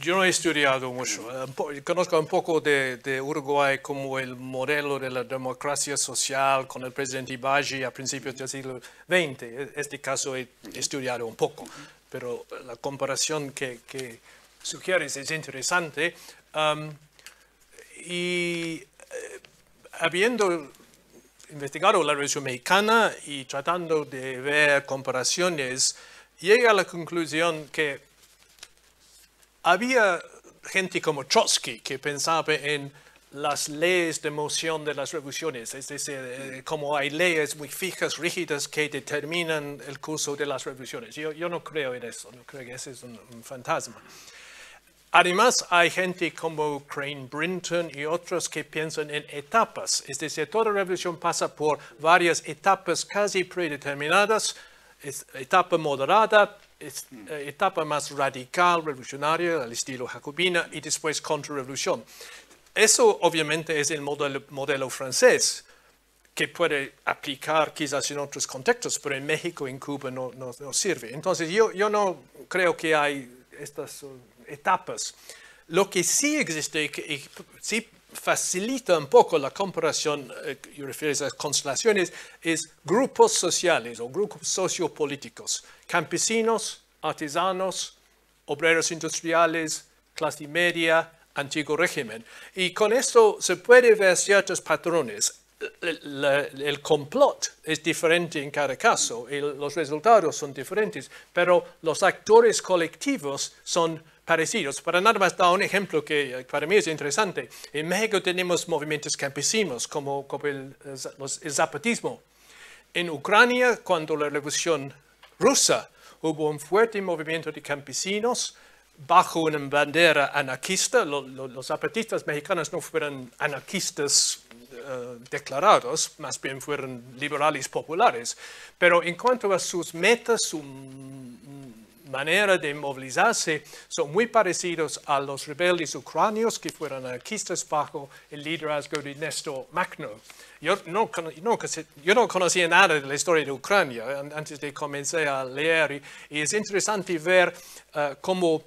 Yo no he estudiado mucho. Eh, conozco un poco de, Uruguay como el modelo de la democracia social con el presidente Ibagi a principios del siglo XX. E, este caso he estudiado un poco, pero la comparación que, que sugieres es interesante. y eh, habiendo investigado la Revolución Mexicana y tratando de ver comparaciones, llega a la conclusión que había gente como Trotsky que pensaba en las leyes de moción de las revoluciones, es decir, eh, como hay leyes muy fijas, rígidas, que determinan el curso de las revoluciones. Yo, yo no creo en eso, no creo que ese es un fantasma. Además, hay gente como Crane Brinton y otros que piensan en etapas, es decir, toda revolución pasa por varias etapas casi predeterminadas, etapa moderada, eh, etapa más radical, revolucionaria, al estilo jacobina, y después contrarrevolución. Eso obviamente es el modelo, francés, que puede aplicar quizás en otros contextos, pero en México, en Cuba no, no, sirve. Entonces yo, yo no creo que hay estas eh, etapas. Lo que sí existe que, y, sí facilita un poco la comparación, eh, yo refiero a esas constelaciones, es grupos sociales o grupos sociopolíticos, campesinos, artesanos, obreros industriales, clase media, antiguo régimen. Y con esto se puede ver ciertos patrones. El, complot es diferente en cada caso los resultados son diferentes, pero los actores colectivos son parecidos. nada más da un ejemplo que eh, para mí es interesante. En México tenemos movimientos campesinos como, el, zapatismo. En Ucrania, cuando la revolución rusa, hubo un fuerte movimiento de campesinos bajo una bandera anarquista. Los, zapatistas mexicanos no fueron anarquistas eh, declarados, más bien fueron liberales populares. Pero en cuanto a sus metas, su manera de movilizarse son muy parecidos a los rebeldes ucranios que fueron anarquistas bajo el liderazgo de Néstor Makhno. Yo no, conocía nada de la historia de Ucrania antes de comenzar a leer y, es interesante ver eh, cómo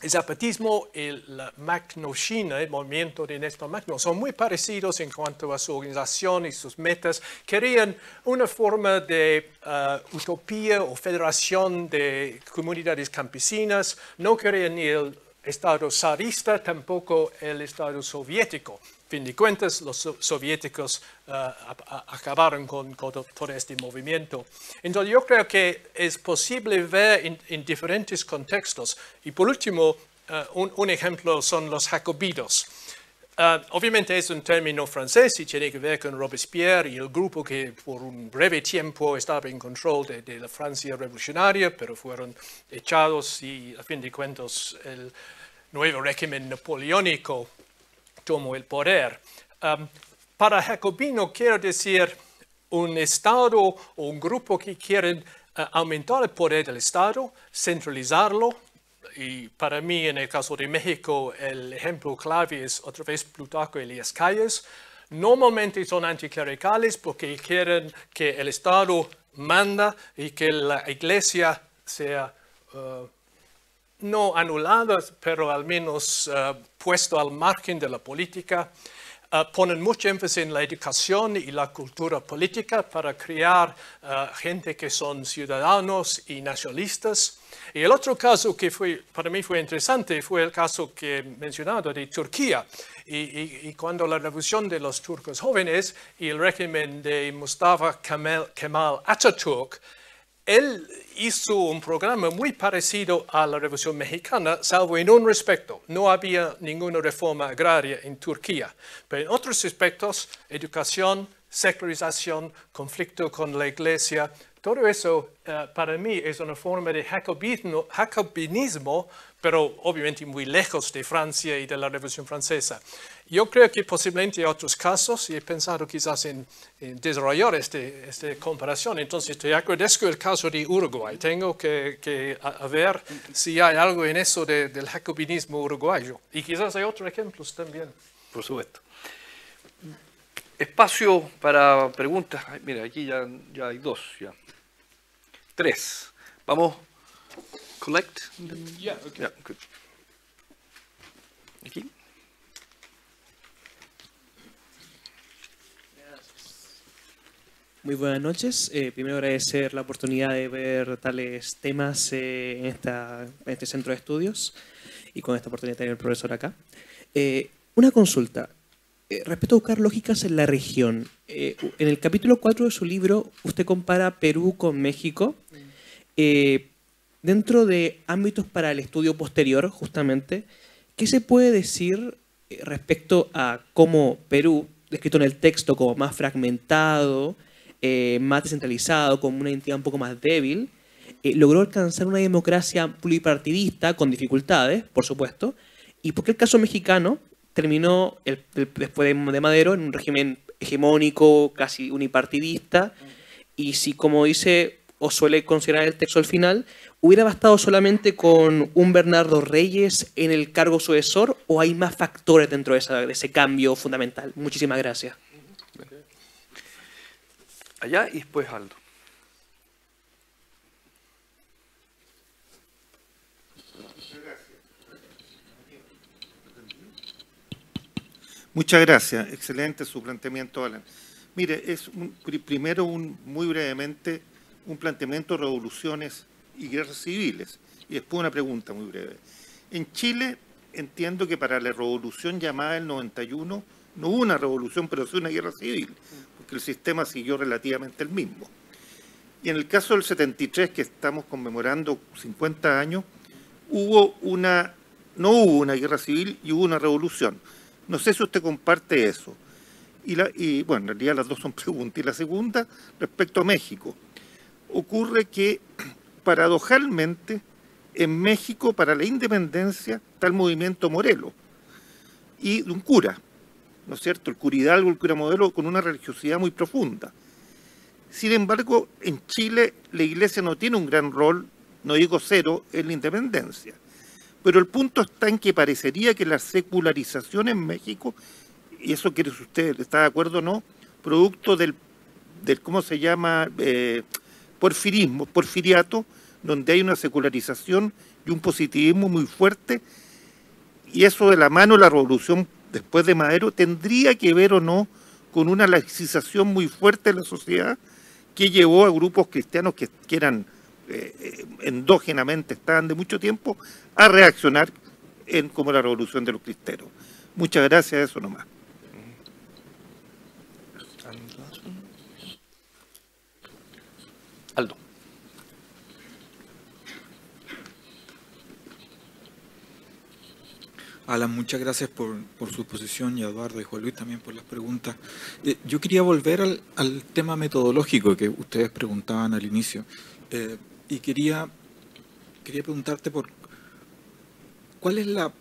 el zapatismo y la Magno-China, el movimiento de Néstor Magno, son muy parecidos en cuanto a su organización y sus metas. Querían una forma de uh, utopía o federación de comunidades campesinas. No querían ni el Estado zarista, tampoco el Estado soviético fin de cuentas, los soviéticos eh, acabaron con, todo este movimiento. Entonces, yo creo que es posible ver en, diferentes contextos. Y por último, eh, un, ejemplo son los jacobidos. Eh, obviamente es un término francés y tiene que ver con Robespierre y el grupo que por un breve tiempo estaba en control de, de la Francia revolucionaria, pero fueron echados y a fin de cuentas el nuevo régimen napoleónico el poder. Ehm, para Jacobino quiero decir un Estado o un grupo que quieren eh, aumentar el poder del Estado, centralizarlo. Y para mí, en el caso de México, el ejemplo clave es otra vez Plutarco Elías Calles. Normalmente son anticlericales porque quieren que el Estado manda y que la iglesia sea eh, no anuladas, pero al menos eh, puesto al margen de la política, eh, ponen mucho énfasis en la educación y la cultura política para crear eh, gente que son ciudadanos y nacionalistas. Y el otro caso que fue, para mí fue interesante fue el caso que he mencionado de Turquía. Y, cuando la revolución de los turcos jóvenes y el régimen de Mustafa Kemal Atatürk él hizo un programa muy parecido a la Revolución Mexicana, salvo en un respecto. No había ninguna reforma agraria en Turquía, pero en otros aspectos, educación, secularización, conflicto con la iglesia, todo eso eh, para mí es una forma de jacobinismo, pero obviamente muy lejos de Francia y de la Revolución Francesa. Yo creo que posiblemente hay otros casos y he pensado quizás en, desarrollar este, esta comparación. Entonces, te agradezco el caso de Uruguay. Tengo que, ver si hay algo en eso del jacobinismo uruguayo. Y quizás hay otros ejemplos también. Por supuesto. Espacio para preguntas. Mira, aquí ya, hay dos. Ya. Tres. Vamos. Collect. Mm, aquí. Muy buenas noches. Eh, primero agradecer la oportunidad de ver tales temas eh, en, este centro de estudios y con esta oportunidad de tener el profesor acá. Eh, una consulta. respecto a buscar lógicas en la región, en el capítulo 4 de su libro usted compara Perú con México dentro de ámbitos para el estudio posterior, justamente. ¿Qué se puede decir respecto a cómo Perú, descrito en el texto como más fragmentado, eh, más descentralizado, con una entidad un poco más débil, eh, logró alcanzar una democracia pluripartidista con dificultades, por supuesto, y porque el caso mexicano terminó, el, después de, Madero, en un régimen hegemónico, casi unipartidista, y si, como dice o suele considerar el texto al final, hubiera bastado solamente con un Bernardo Reyes en el cargo sucesor o hay más factores dentro de, ese cambio fundamental. Muchísimas gracias allá y después Aldo. Muchas gracias. Excelente su planteamiento, Alan. Mire, es primero, un, muy brevemente, un planteamiento de revoluciones y guerras civiles. Y después una pregunta muy breve. En Chile, entiendo que para la revolución llamada el 91 no hubo una revolución, pero sí una guerra civil que el sistema siguió relativamente el mismo. Y en el caso del 73, que estamos conmemorando 50 años, hubo una, no hubo una guerra civil y hubo una revolución. No sé si usted comparte eso. Y, bueno, en realidad las dos son preguntas. Y la segunda, respecto a México. Ocurre que, paradojalmente, en México, para la independencia, está el movimiento Morelo y de un cura, ¿no es cierto? El curidalgo, el curamodelo, modelo, con una religiosidad muy profunda. Sin embargo, en Chile la iglesia no tiene un gran rol, no digo cero, en la independencia. Pero el punto está en que parecería que la secularización en México, y eso quiere si usted está de acuerdo o no, producto del, ¿cómo se llama? Eh, porfirismo, porfiriato, donde hay una secularización y un positivismo muy fuerte, y eso de la mano de la revolución después de Madero, tendría que ver o no con una laicización muy fuerte en la sociedad que llevó a grupos cristianos que, eran eh, eh, endógenamente, estaban de mucho tiempo, a reaccionar en como la revolución de los cristeros. Muchas gracias, eso nomás. Alan, muchas gracias por, su posición y a Eduardo y Juan Luis también por las preguntas. Eh, yo quería volver al, tema metodológico que ustedes preguntaban al inicio eh, y quería, quería preguntarte por cuál es la,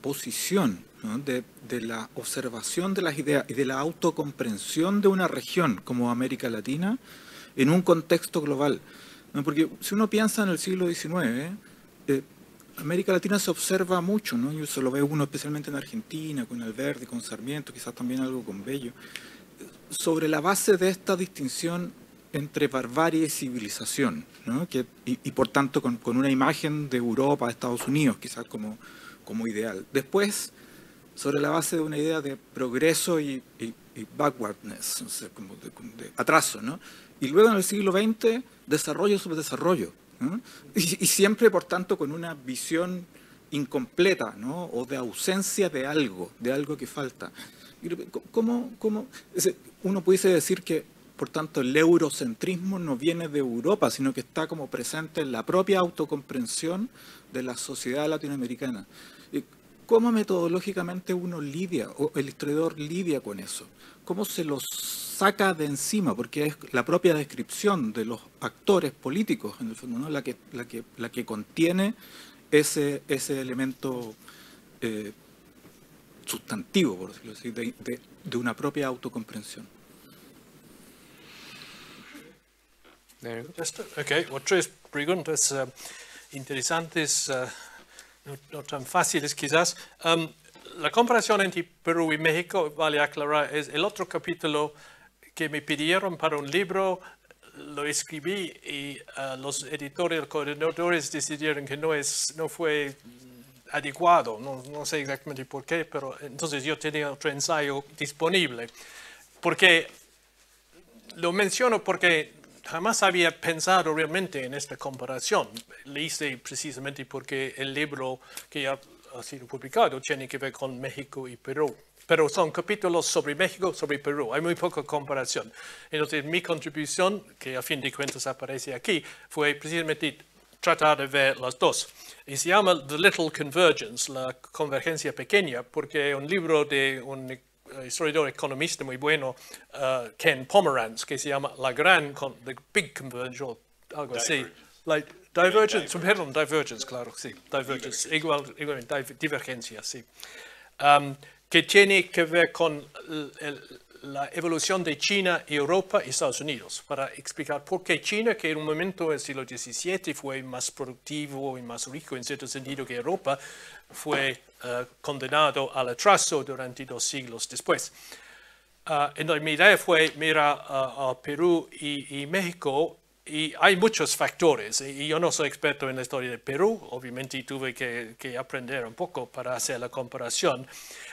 posición de, la observación de las ideas y de la autocomprensión de una región como América Latina en un contexto global. Porque si uno piensa en el siglo XIX, América Latina se observa mucho, ¿no? Yo se lo ve uno especialmente en Argentina, con Alberti, con Sarmiento, quizás también algo con Bello. Sobre la base de esta distinción entre barbarie y civilización, ¿no? y, por tanto con, una imagen de Europa, de Estados Unidos, quizás como, como ideal. Después, sobre la base de una idea de progreso y, backwardness, de, de atraso, ¿no? Y luego en el siglo XX, desarrollo sobre desarrollo, ¿Mm? y, siempre, por tanto, con una visión incompleta ¿no? o de ausencia de algo, de algo que falta. ¿Cómo, cómo? Uno pudiese decir que, por tanto, el eurocentrismo no viene de Europa, sino que está como presente en la propia autocomprensión de la sociedad latinoamericana. ¿Cómo metodológicamente uno lidia, o el historiador lidia con eso? ¿Cómo se los saca de encima, porque es la propia descripción de los actores políticos, en el fondo, la, que, la, que, la que contiene ese, ese elemento eh, sustantivo, por decirlo así, de, de, una propia autocomprensión. Okay. preguntas uh, interesantes, uh, no, no, tan fáciles quizás. Um, la comparación entre Perú y México, vale aclarar, es el otro capítulo que me pidieron para un libro, lo escribí y ah, los editores, coordinadores decidieron que no, no fue adecuado, no, sé exactamente por qué, pero entonces yo tenía otro ensayo disponible. Porque lo menciono porque jamás había pensado realmente en esta comparación. Le hice precisamente porque el libro que ya ha sido publicado tiene que ver con México y Perú. Pero son capítulos sobre México, sobre Perú. Hay muy poca comparación. Entonces, mi contribución, que a fin de cuentas aparece aquí, fue precisamente tratar de ver las dos. Y se llama The Little Convergence, la convergencia pequeña, porque un libro de un eh, historiador economista muy bueno, eh, Ken Pomeranz, que se llama La Gran, The Big Convergence, o algo así. Divergencia, claro, sí, divergence, igual, divergencia, sí. que tiene que ver con la evolución de China, Europa y Estados Unidos, para explicar por qué China, que en un momento del siglo XVII fue más productivo y más rico en cierto sentido que Europa, fue eh, condenado al atraso durante dos siglos después. Ah, entonces mi idea fue mirar a Perú y, México y hay muchos factores, y yo no soy experto en la historia de Perú, obviamente tuve que, aprender un poco para hacer la comparación.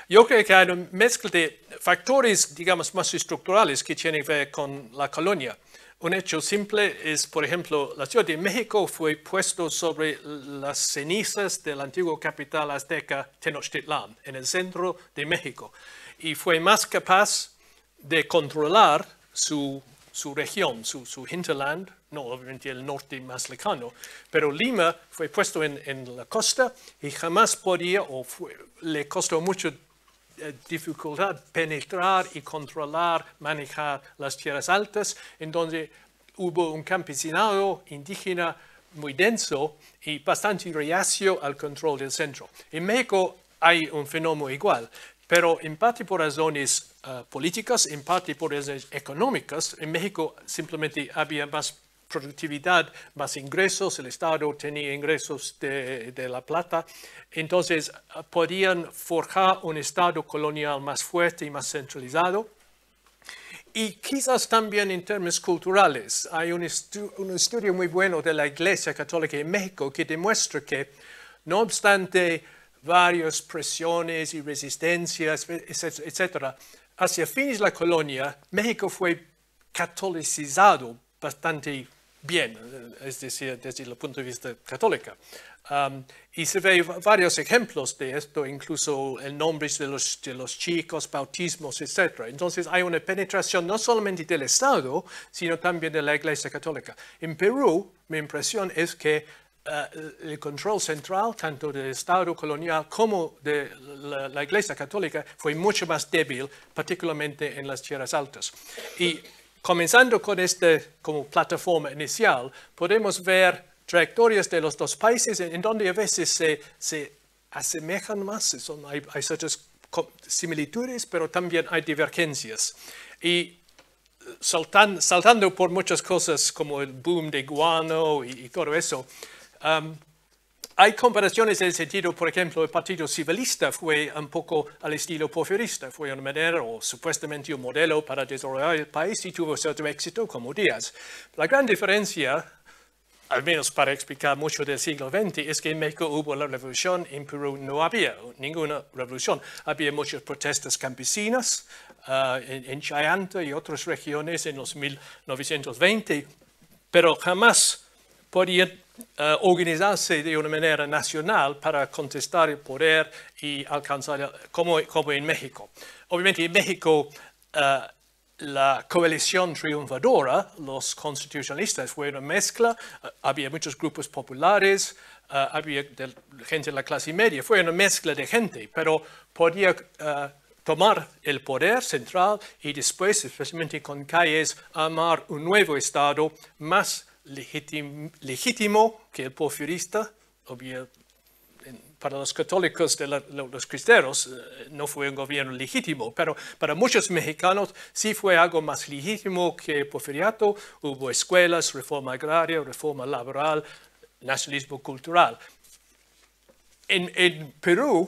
Yo creo que hay una mezcla de factores, digamos, más estructurales que tienen que ver con la colonia. Un hecho simple es, por ejemplo, la Ciudad de México fue puesto sobre las cenizas del antiguo capital azteca Tenochtitlán, en el centro de México, y fue más capaz de controlar su, su región, su, su hinterland, no obviamente el norte más lejano, pero Lima fue puesto en, en la costa y jamás podía o le costó mucho eh, dificultad penetrar y controlar, manejar las tierras altas, en donde hubo un campesinado indígena muy denso y bastante reacio al control del centro. En México hay un fenómeno igual, pero en parte por razones eh, políticas, en parte por razones económicas, en México simplemente había más productividad más ingresos, el Estado tenía ingresos de, la plata, entonces podían forjar un Estado colonial más fuerte y más centralizado. Y quizás también en términos culturales, hay un, estudio muy bueno de la Iglesia Católica en México que demuestra que, no obstante varias presiones y resistencias, etc., hacia fines de la colonia, México fue catolicizado bastante bien, es decir, desde el punto de vista católica. y se ve varios ejemplos de esto, incluso el nombre de los, de los chicos, bautismos, etc. Entonces hay una penetración no solamente del Estado, sino también de la Iglesia Católica. En Perú, mi impresión es que eh, el control central tanto del Estado colonial como de la, Iglesia Católica fue mucho más débil, particularmente en las tierras altas. Y Comenzando con esta como plataforma inicial, podemos ver trayectorias de los dos países en, donde a veces se, se asemejan más, hay, hay ciertas similitudes, pero también hay divergencias. Y eh, saltan, saltando por muchas cosas como el boom de guano y, todo eso, um, hay comparaciones en el sentido, por ejemplo, el Partido Civilista fue un poco al estilo porfirista, fue una manera o supuestamente un modelo para desarrollar el país y tuvo cierto éxito como Díaz. La gran diferencia, al menos para explicar mucho del siglo XX, es que en México hubo la revolución, en Perú no había ninguna revolución. Había muchas protestas campesinas ah, en, en Chayanta y otras regiones en los 1920, pero jamás podían eh, organizarse de una manera nacional para contestar el poder y alcanzar, como, como en México. Obviamente en México eh, la coalición triunfadora, los constitucionalistas, fue una mezcla, eh, había muchos grupos populares, había gente de la clase media, fue una mezcla de gente, pero podía tomar el poder central y después, especialmente con calles, armar un nuevo Estado más legítimo que el porfirista, para los católicos de los cristeros, eh, no fue un gobierno legítimo, pero para muchos mexicanos sí fue algo más legítimo que el porfiriato. Hubo escuelas, reforma agraria, reforma laboral, nacionalismo cultural. En, en Perú,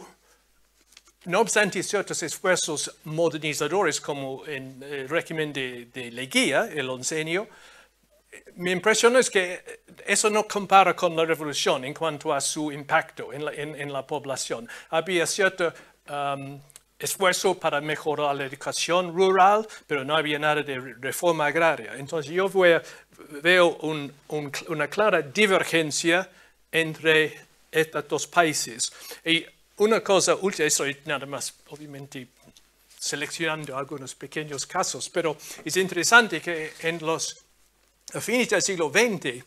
no obstante ciertos esfuerzos modernizadores como en el eh, régimen de, de Leguía, el oncenio, mi impresión es que eso no compara con la revolución en cuanto a su impacto en la, población. Había cierto um, esfuerzo para mejorar la educación rural, pero no había nada de reforma agraria. Entonces yo veo una clara divergencia entre estos dos países. Y una cosa última, estoy nada más obviamente seleccionando algunos pequeños casos, pero es interesante que en los a fines del siglo XX,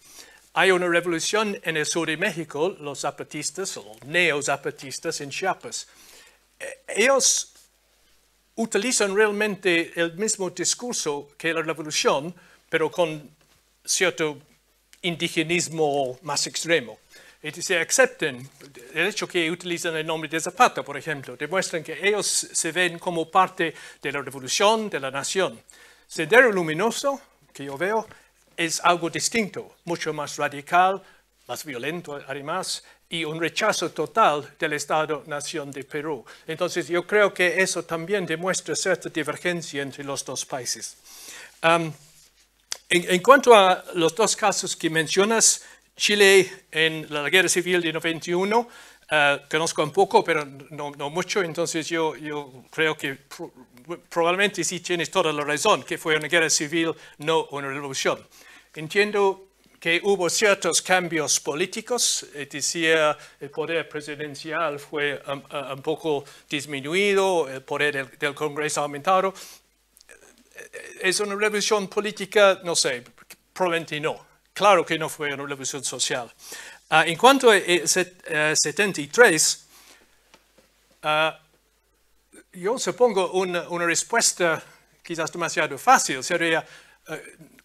hay una revolución en el sur de México, los zapatistas o neo-zapatistas en Chiapas. Eh, ellos utilizan realmente el mismo discurso que la revolución, pero con cierto indigenismo más extremo. Y se acepten el hecho que utilizan el nombre de Zapata, por ejemplo, demuestran que ellos se ven como parte de la revolución, de la nación. Sendero Luminoso, que yo veo, es algo distinto, mucho más radical, más violento además, y un rechazo total del Estado-Nación de Perú. Entonces yo creo que eso también demuestra cierta divergencia entre los dos países. en, cuanto a los dos casos que mencionas, Chile en la Guerra Civil de 91, eh, conozco un poco, pero no, mucho, entonces yo, creo que probablemente sí tienes toda la razón, que fue una guerra civil, no una revolución. Entiendo que hubo ciertos cambios políticos, eh, decía el poder presidencial fue um, uh, un, poco disminuido, el poder del, Congreso aumentado. Eh, eh, es una revolución política, no sé, probablemente no. Claro que no fue una revolución social. Ah, en cuanto a 73, ah, yo supongo una respuesta quizás demasiado fácil sería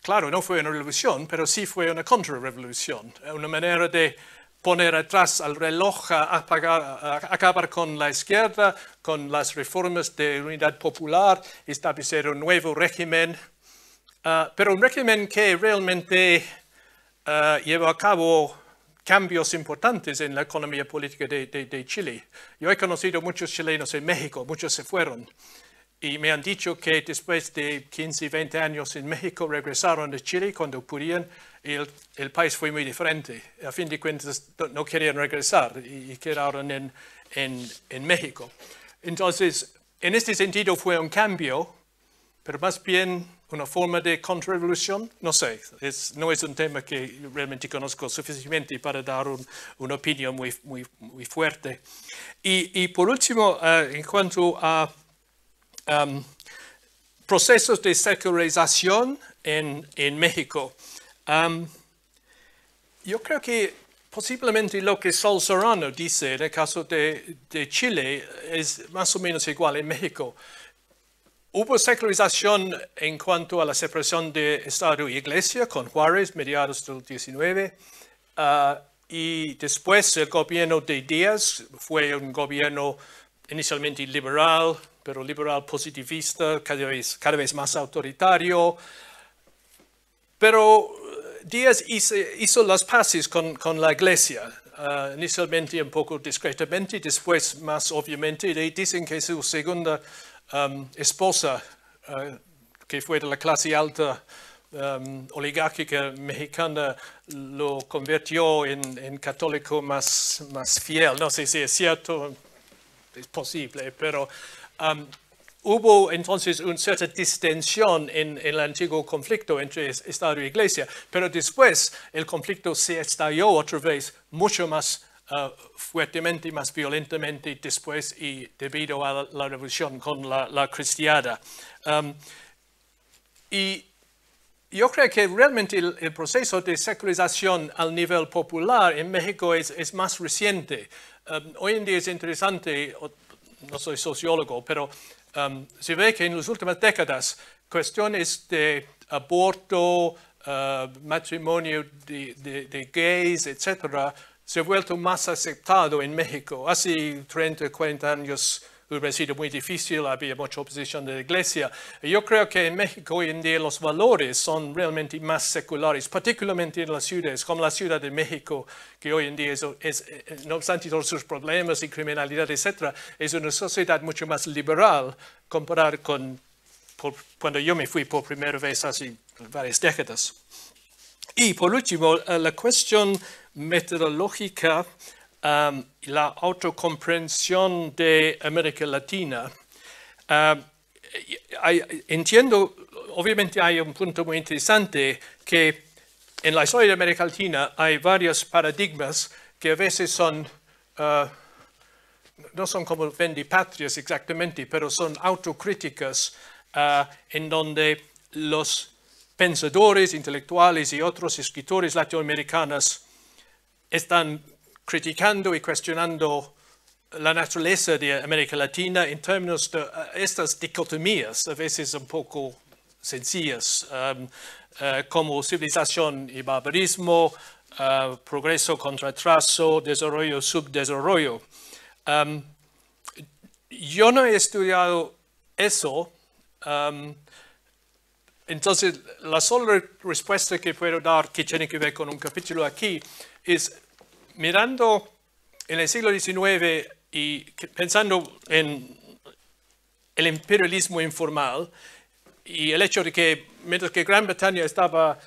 Claro, no fue una revolución, pero sí fue una contrarrevolución, eh, una manera de poner atrás al reloj, acabar con la izquierda, con las reformas de unidad popular, establecer un nuevo régimen, ah, pero un régimen que realmente lleva ah, llevó a cabo cambios importantes en la economía política de Chile. Yo he conocido muchos chilenos en México, muchos se fueron y me han dicho que después de 15, 20 años en México regresaron a Chile cuando podían y el, país fue muy diferente. A fin de cuentas no querían regresar y, quedaron en, en, en México. Entonces, en este sentido fue un cambio, pero más bien una forma de contrarrevolución, no sé, es, no es un tema que realmente conozco suficientemente para dar una opinión muy, muy, fuerte. Y, y, por último, eh, en cuanto a Um, procesos de secularización en, México. Um, yo creo que posiblemente lo que Sol Serrano dice en el caso de, Chile es más o menos igual en México. Hubo secularización en cuanto a la separación de Estado y e Iglesia con Juárez, mediados del 19, uh, y después el gobierno de Díaz fue un gobierno inicialmente liberal, pero liberal positivista, cada vez, cada vez más autoritario. Pero eh, Díaz hizo, las paces con, la iglesia, ah, inicialmente un poco discretamente, después más obviamente, y dicen que su segunda esposa, ah, que fue de la clase alta oligárquica mexicana, lo convirtió en, católico más, más fiel. No sé si es cierto, es posible, pero Um, hubo entonces una cierta distensión en, el antiguo conflicto entre Estado y e Iglesia, pero después el conflicto se estalló otra vez mucho más uh, fuertemente y más violentamente después y debido a la, revolución con la, la cristiada. Um, y yo creo que realmente el, proceso de secularización al nivel popular en México es, es más reciente. Um, hoy en día es interesante no soy sociólogo, pero um, se ve que en las últimas décadas cuestiones de aborto, uh, matrimonio de, gays, etcétera, se ha vuelto más aceptado en México. Hace 30, 40 años hubiera sido muy difícil, había mucha oposición de la iglesia. Yo creo que en México hoy en día los valores son realmente más seculares, particularmente en las ciudades, como la Ciudad de México, que hoy en día es, eh, no obstante todos sus problemas y criminalidad, etc., es una sociedad mucho más liberal comparada con cuando yo me fui por primera vez hace varias décadas. Y por último, eh, la cuestión metodológica Um, la autocomprensión de América Latina, um, entiendo, obviamente hay un punto muy interesante que en la historia de América Latina hay varios paradigmas que a veces son, uh, no son como vendipatrias exactamente, pero son autocríticas uh, en donde los pensadores, intelectuales y otros escritores latinoamericanos están criticando y cuestionando la naturaleza de América Latina en términos de eh, estas dicotomías, a veces un poco sencillas, um, eh, como civilización y barbarismo, eh, progreso contra trazo, desarrollo, subdesarrollo. Um, yo no he estudiado eso, um, entonces la sola respuesta que puedo dar, que tiene que ver con un capítulo aquí, es mirando en el siglo XIX y pensando en el imperialismo informal y el hecho de que mientras que Gran Bretaña estaba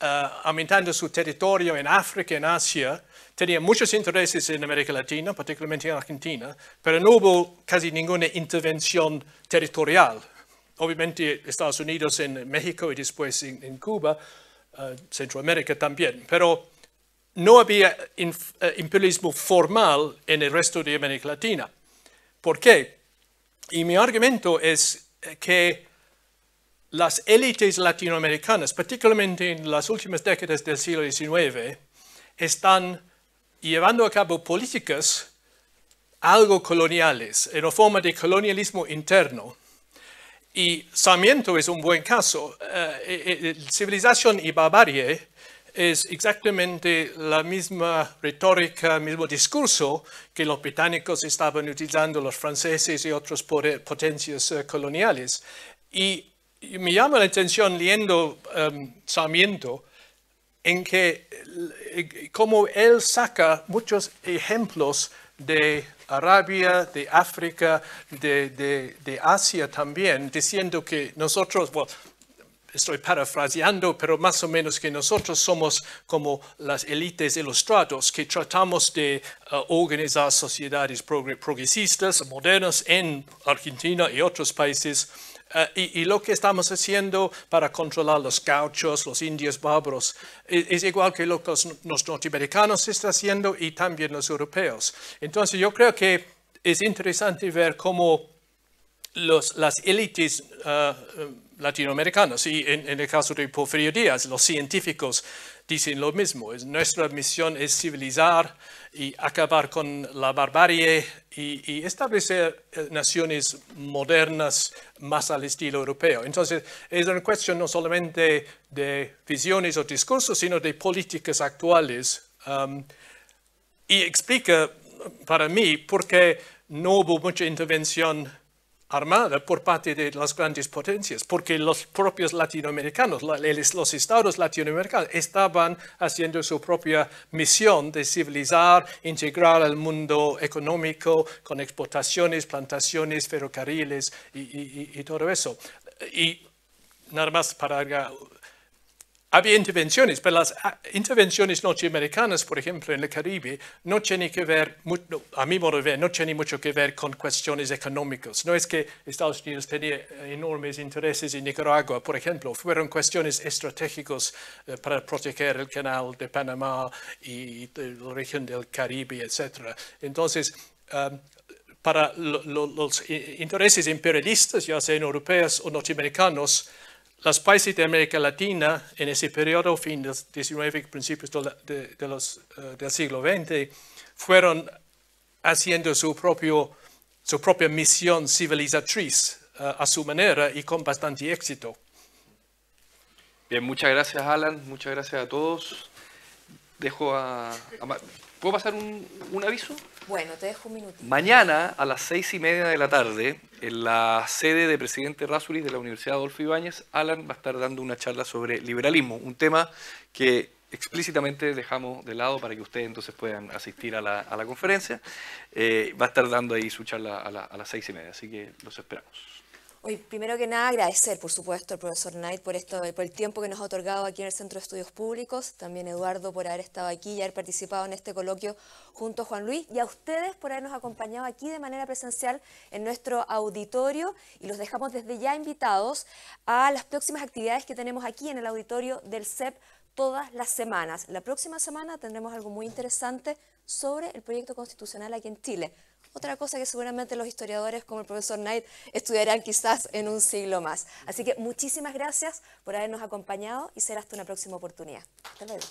eh, aumentando su territorio en África, en Asia, tenía muchos intereses en América Latina, particularmente en Argentina, pero no hubo casi ninguna intervención territorial. Obviamente Estados Unidos en México y después en, Cuba, eh, Centroamérica también, pero no había eh, imperialismo formal en el resto de América Latina. ¿Por qué? Y mi argumento es eh, que las élites latinoamericanas, particularmente en las últimas décadas del siglo XIX, están llevando a cabo políticas algo coloniales, en forma de colonialismo interno. Y Sarmiento es un buen caso. Eh, civilización y barbarie es exactamente la misma retórica, mismo discurso que los británicos estaban utilizando, los franceses y otras potencias eh, coloniales. Y me llama la atención leyendo em, Sarmiento, en que eh, eh, como él saca muchos ejemplos de Arabia, de África, de, de Asia también, diciendo que nosotros, estoy parafraseando, pero más o menos que nosotros somos como las élites ilustrados que tratamos de eh, organizar sociedades progresistas, modernas en Argentina y otros países. Eh, y, lo que estamos haciendo para controlar los gauchos, los indios bárbaros, e, es, igual que lo que los, norteamericanos están haciendo y también los europeos. Entonces yo creo que es interesante ver cómo los, las élites eh, latinoamericanos. Y en, el caso de Porfirio Díaz, los científicos dicen lo mismo. Nuestra misión es civilizar y acabar con la barbarie y, establecer eh, naciones modernas más al estilo europeo. Entonces, es una cuestión no solamente de visiones o discursos, sino de políticas actuales. Um, y explica para mí por qué no hubo mucha intervención armada por parte de las grandes potencias, porque los propios latinoamericanos, los estados latinoamericanos estaban haciendo su propia misión de civilizar, integrar al mundo económico con exportaciones, plantaciones, ferrocarriles y, y todo eso. Y nada más para había intervenciones, pero las ah, intervenciones norteamericanas, por ejemplo, en el Caribe, no tienen que ver, a mi modo de ver, no tienen mucho que ver con cuestiones económicas. No es que Estados Unidos tenía eh, enormes intereses en Nicaragua, por ejemplo, fueron cuestiones estratégicas eh, para proteger el canal de Panamá y la región del Caribe, etc. Entonces, para los eh, intereses imperialistas, ya sean europeos o norteamericanos, los países de América Latina en ese periodo, fin del 19 principios de, los, eh, del siglo XX, fueron haciendo su, propio, su propia misión civilizatriz eh, a su manera y con bastante éxito. Bien, muchas gracias Alan, muchas gracias a todos. Dejo a, a ¿Puedo pasar un, aviso? Bueno, te dejo un minuto. Mañana a las seis y media de la tarde, en la sede de Presidente Rasuris de la Universidad Adolfo Ibáñez, Alan va a estar dando una charla sobre liberalismo, un tema que explícitamente dejamos de lado para que ustedes entonces puedan asistir a la, conferencia. Eh, va a estar dando ahí su charla a las seis y media, así que los esperamos. Hoy, primero que nada, agradecer, por supuesto, al profesor Knight por, esto, por el tiempo que nos ha otorgado aquí en el Centro de Estudios Públicos, también Eduardo por haber estado aquí y haber participado en este coloquio junto a Juan Luis, y a ustedes por habernos acompañado aquí de manera presencial en nuestro auditorio, y los dejamos desde ya invitados a las próximas actividades que tenemos aquí en el auditorio del CEP todas las semanas. La próxima semana tendremos algo muy interesante sobre el proyecto constitucional aquí en Chile otra cosa que seguramente los historiadores como el profesor Knight estudiarán quizás en un siglo más. Así que muchísimas gracias por habernos acompañado y será hasta una próxima oportunidad. Hasta luego.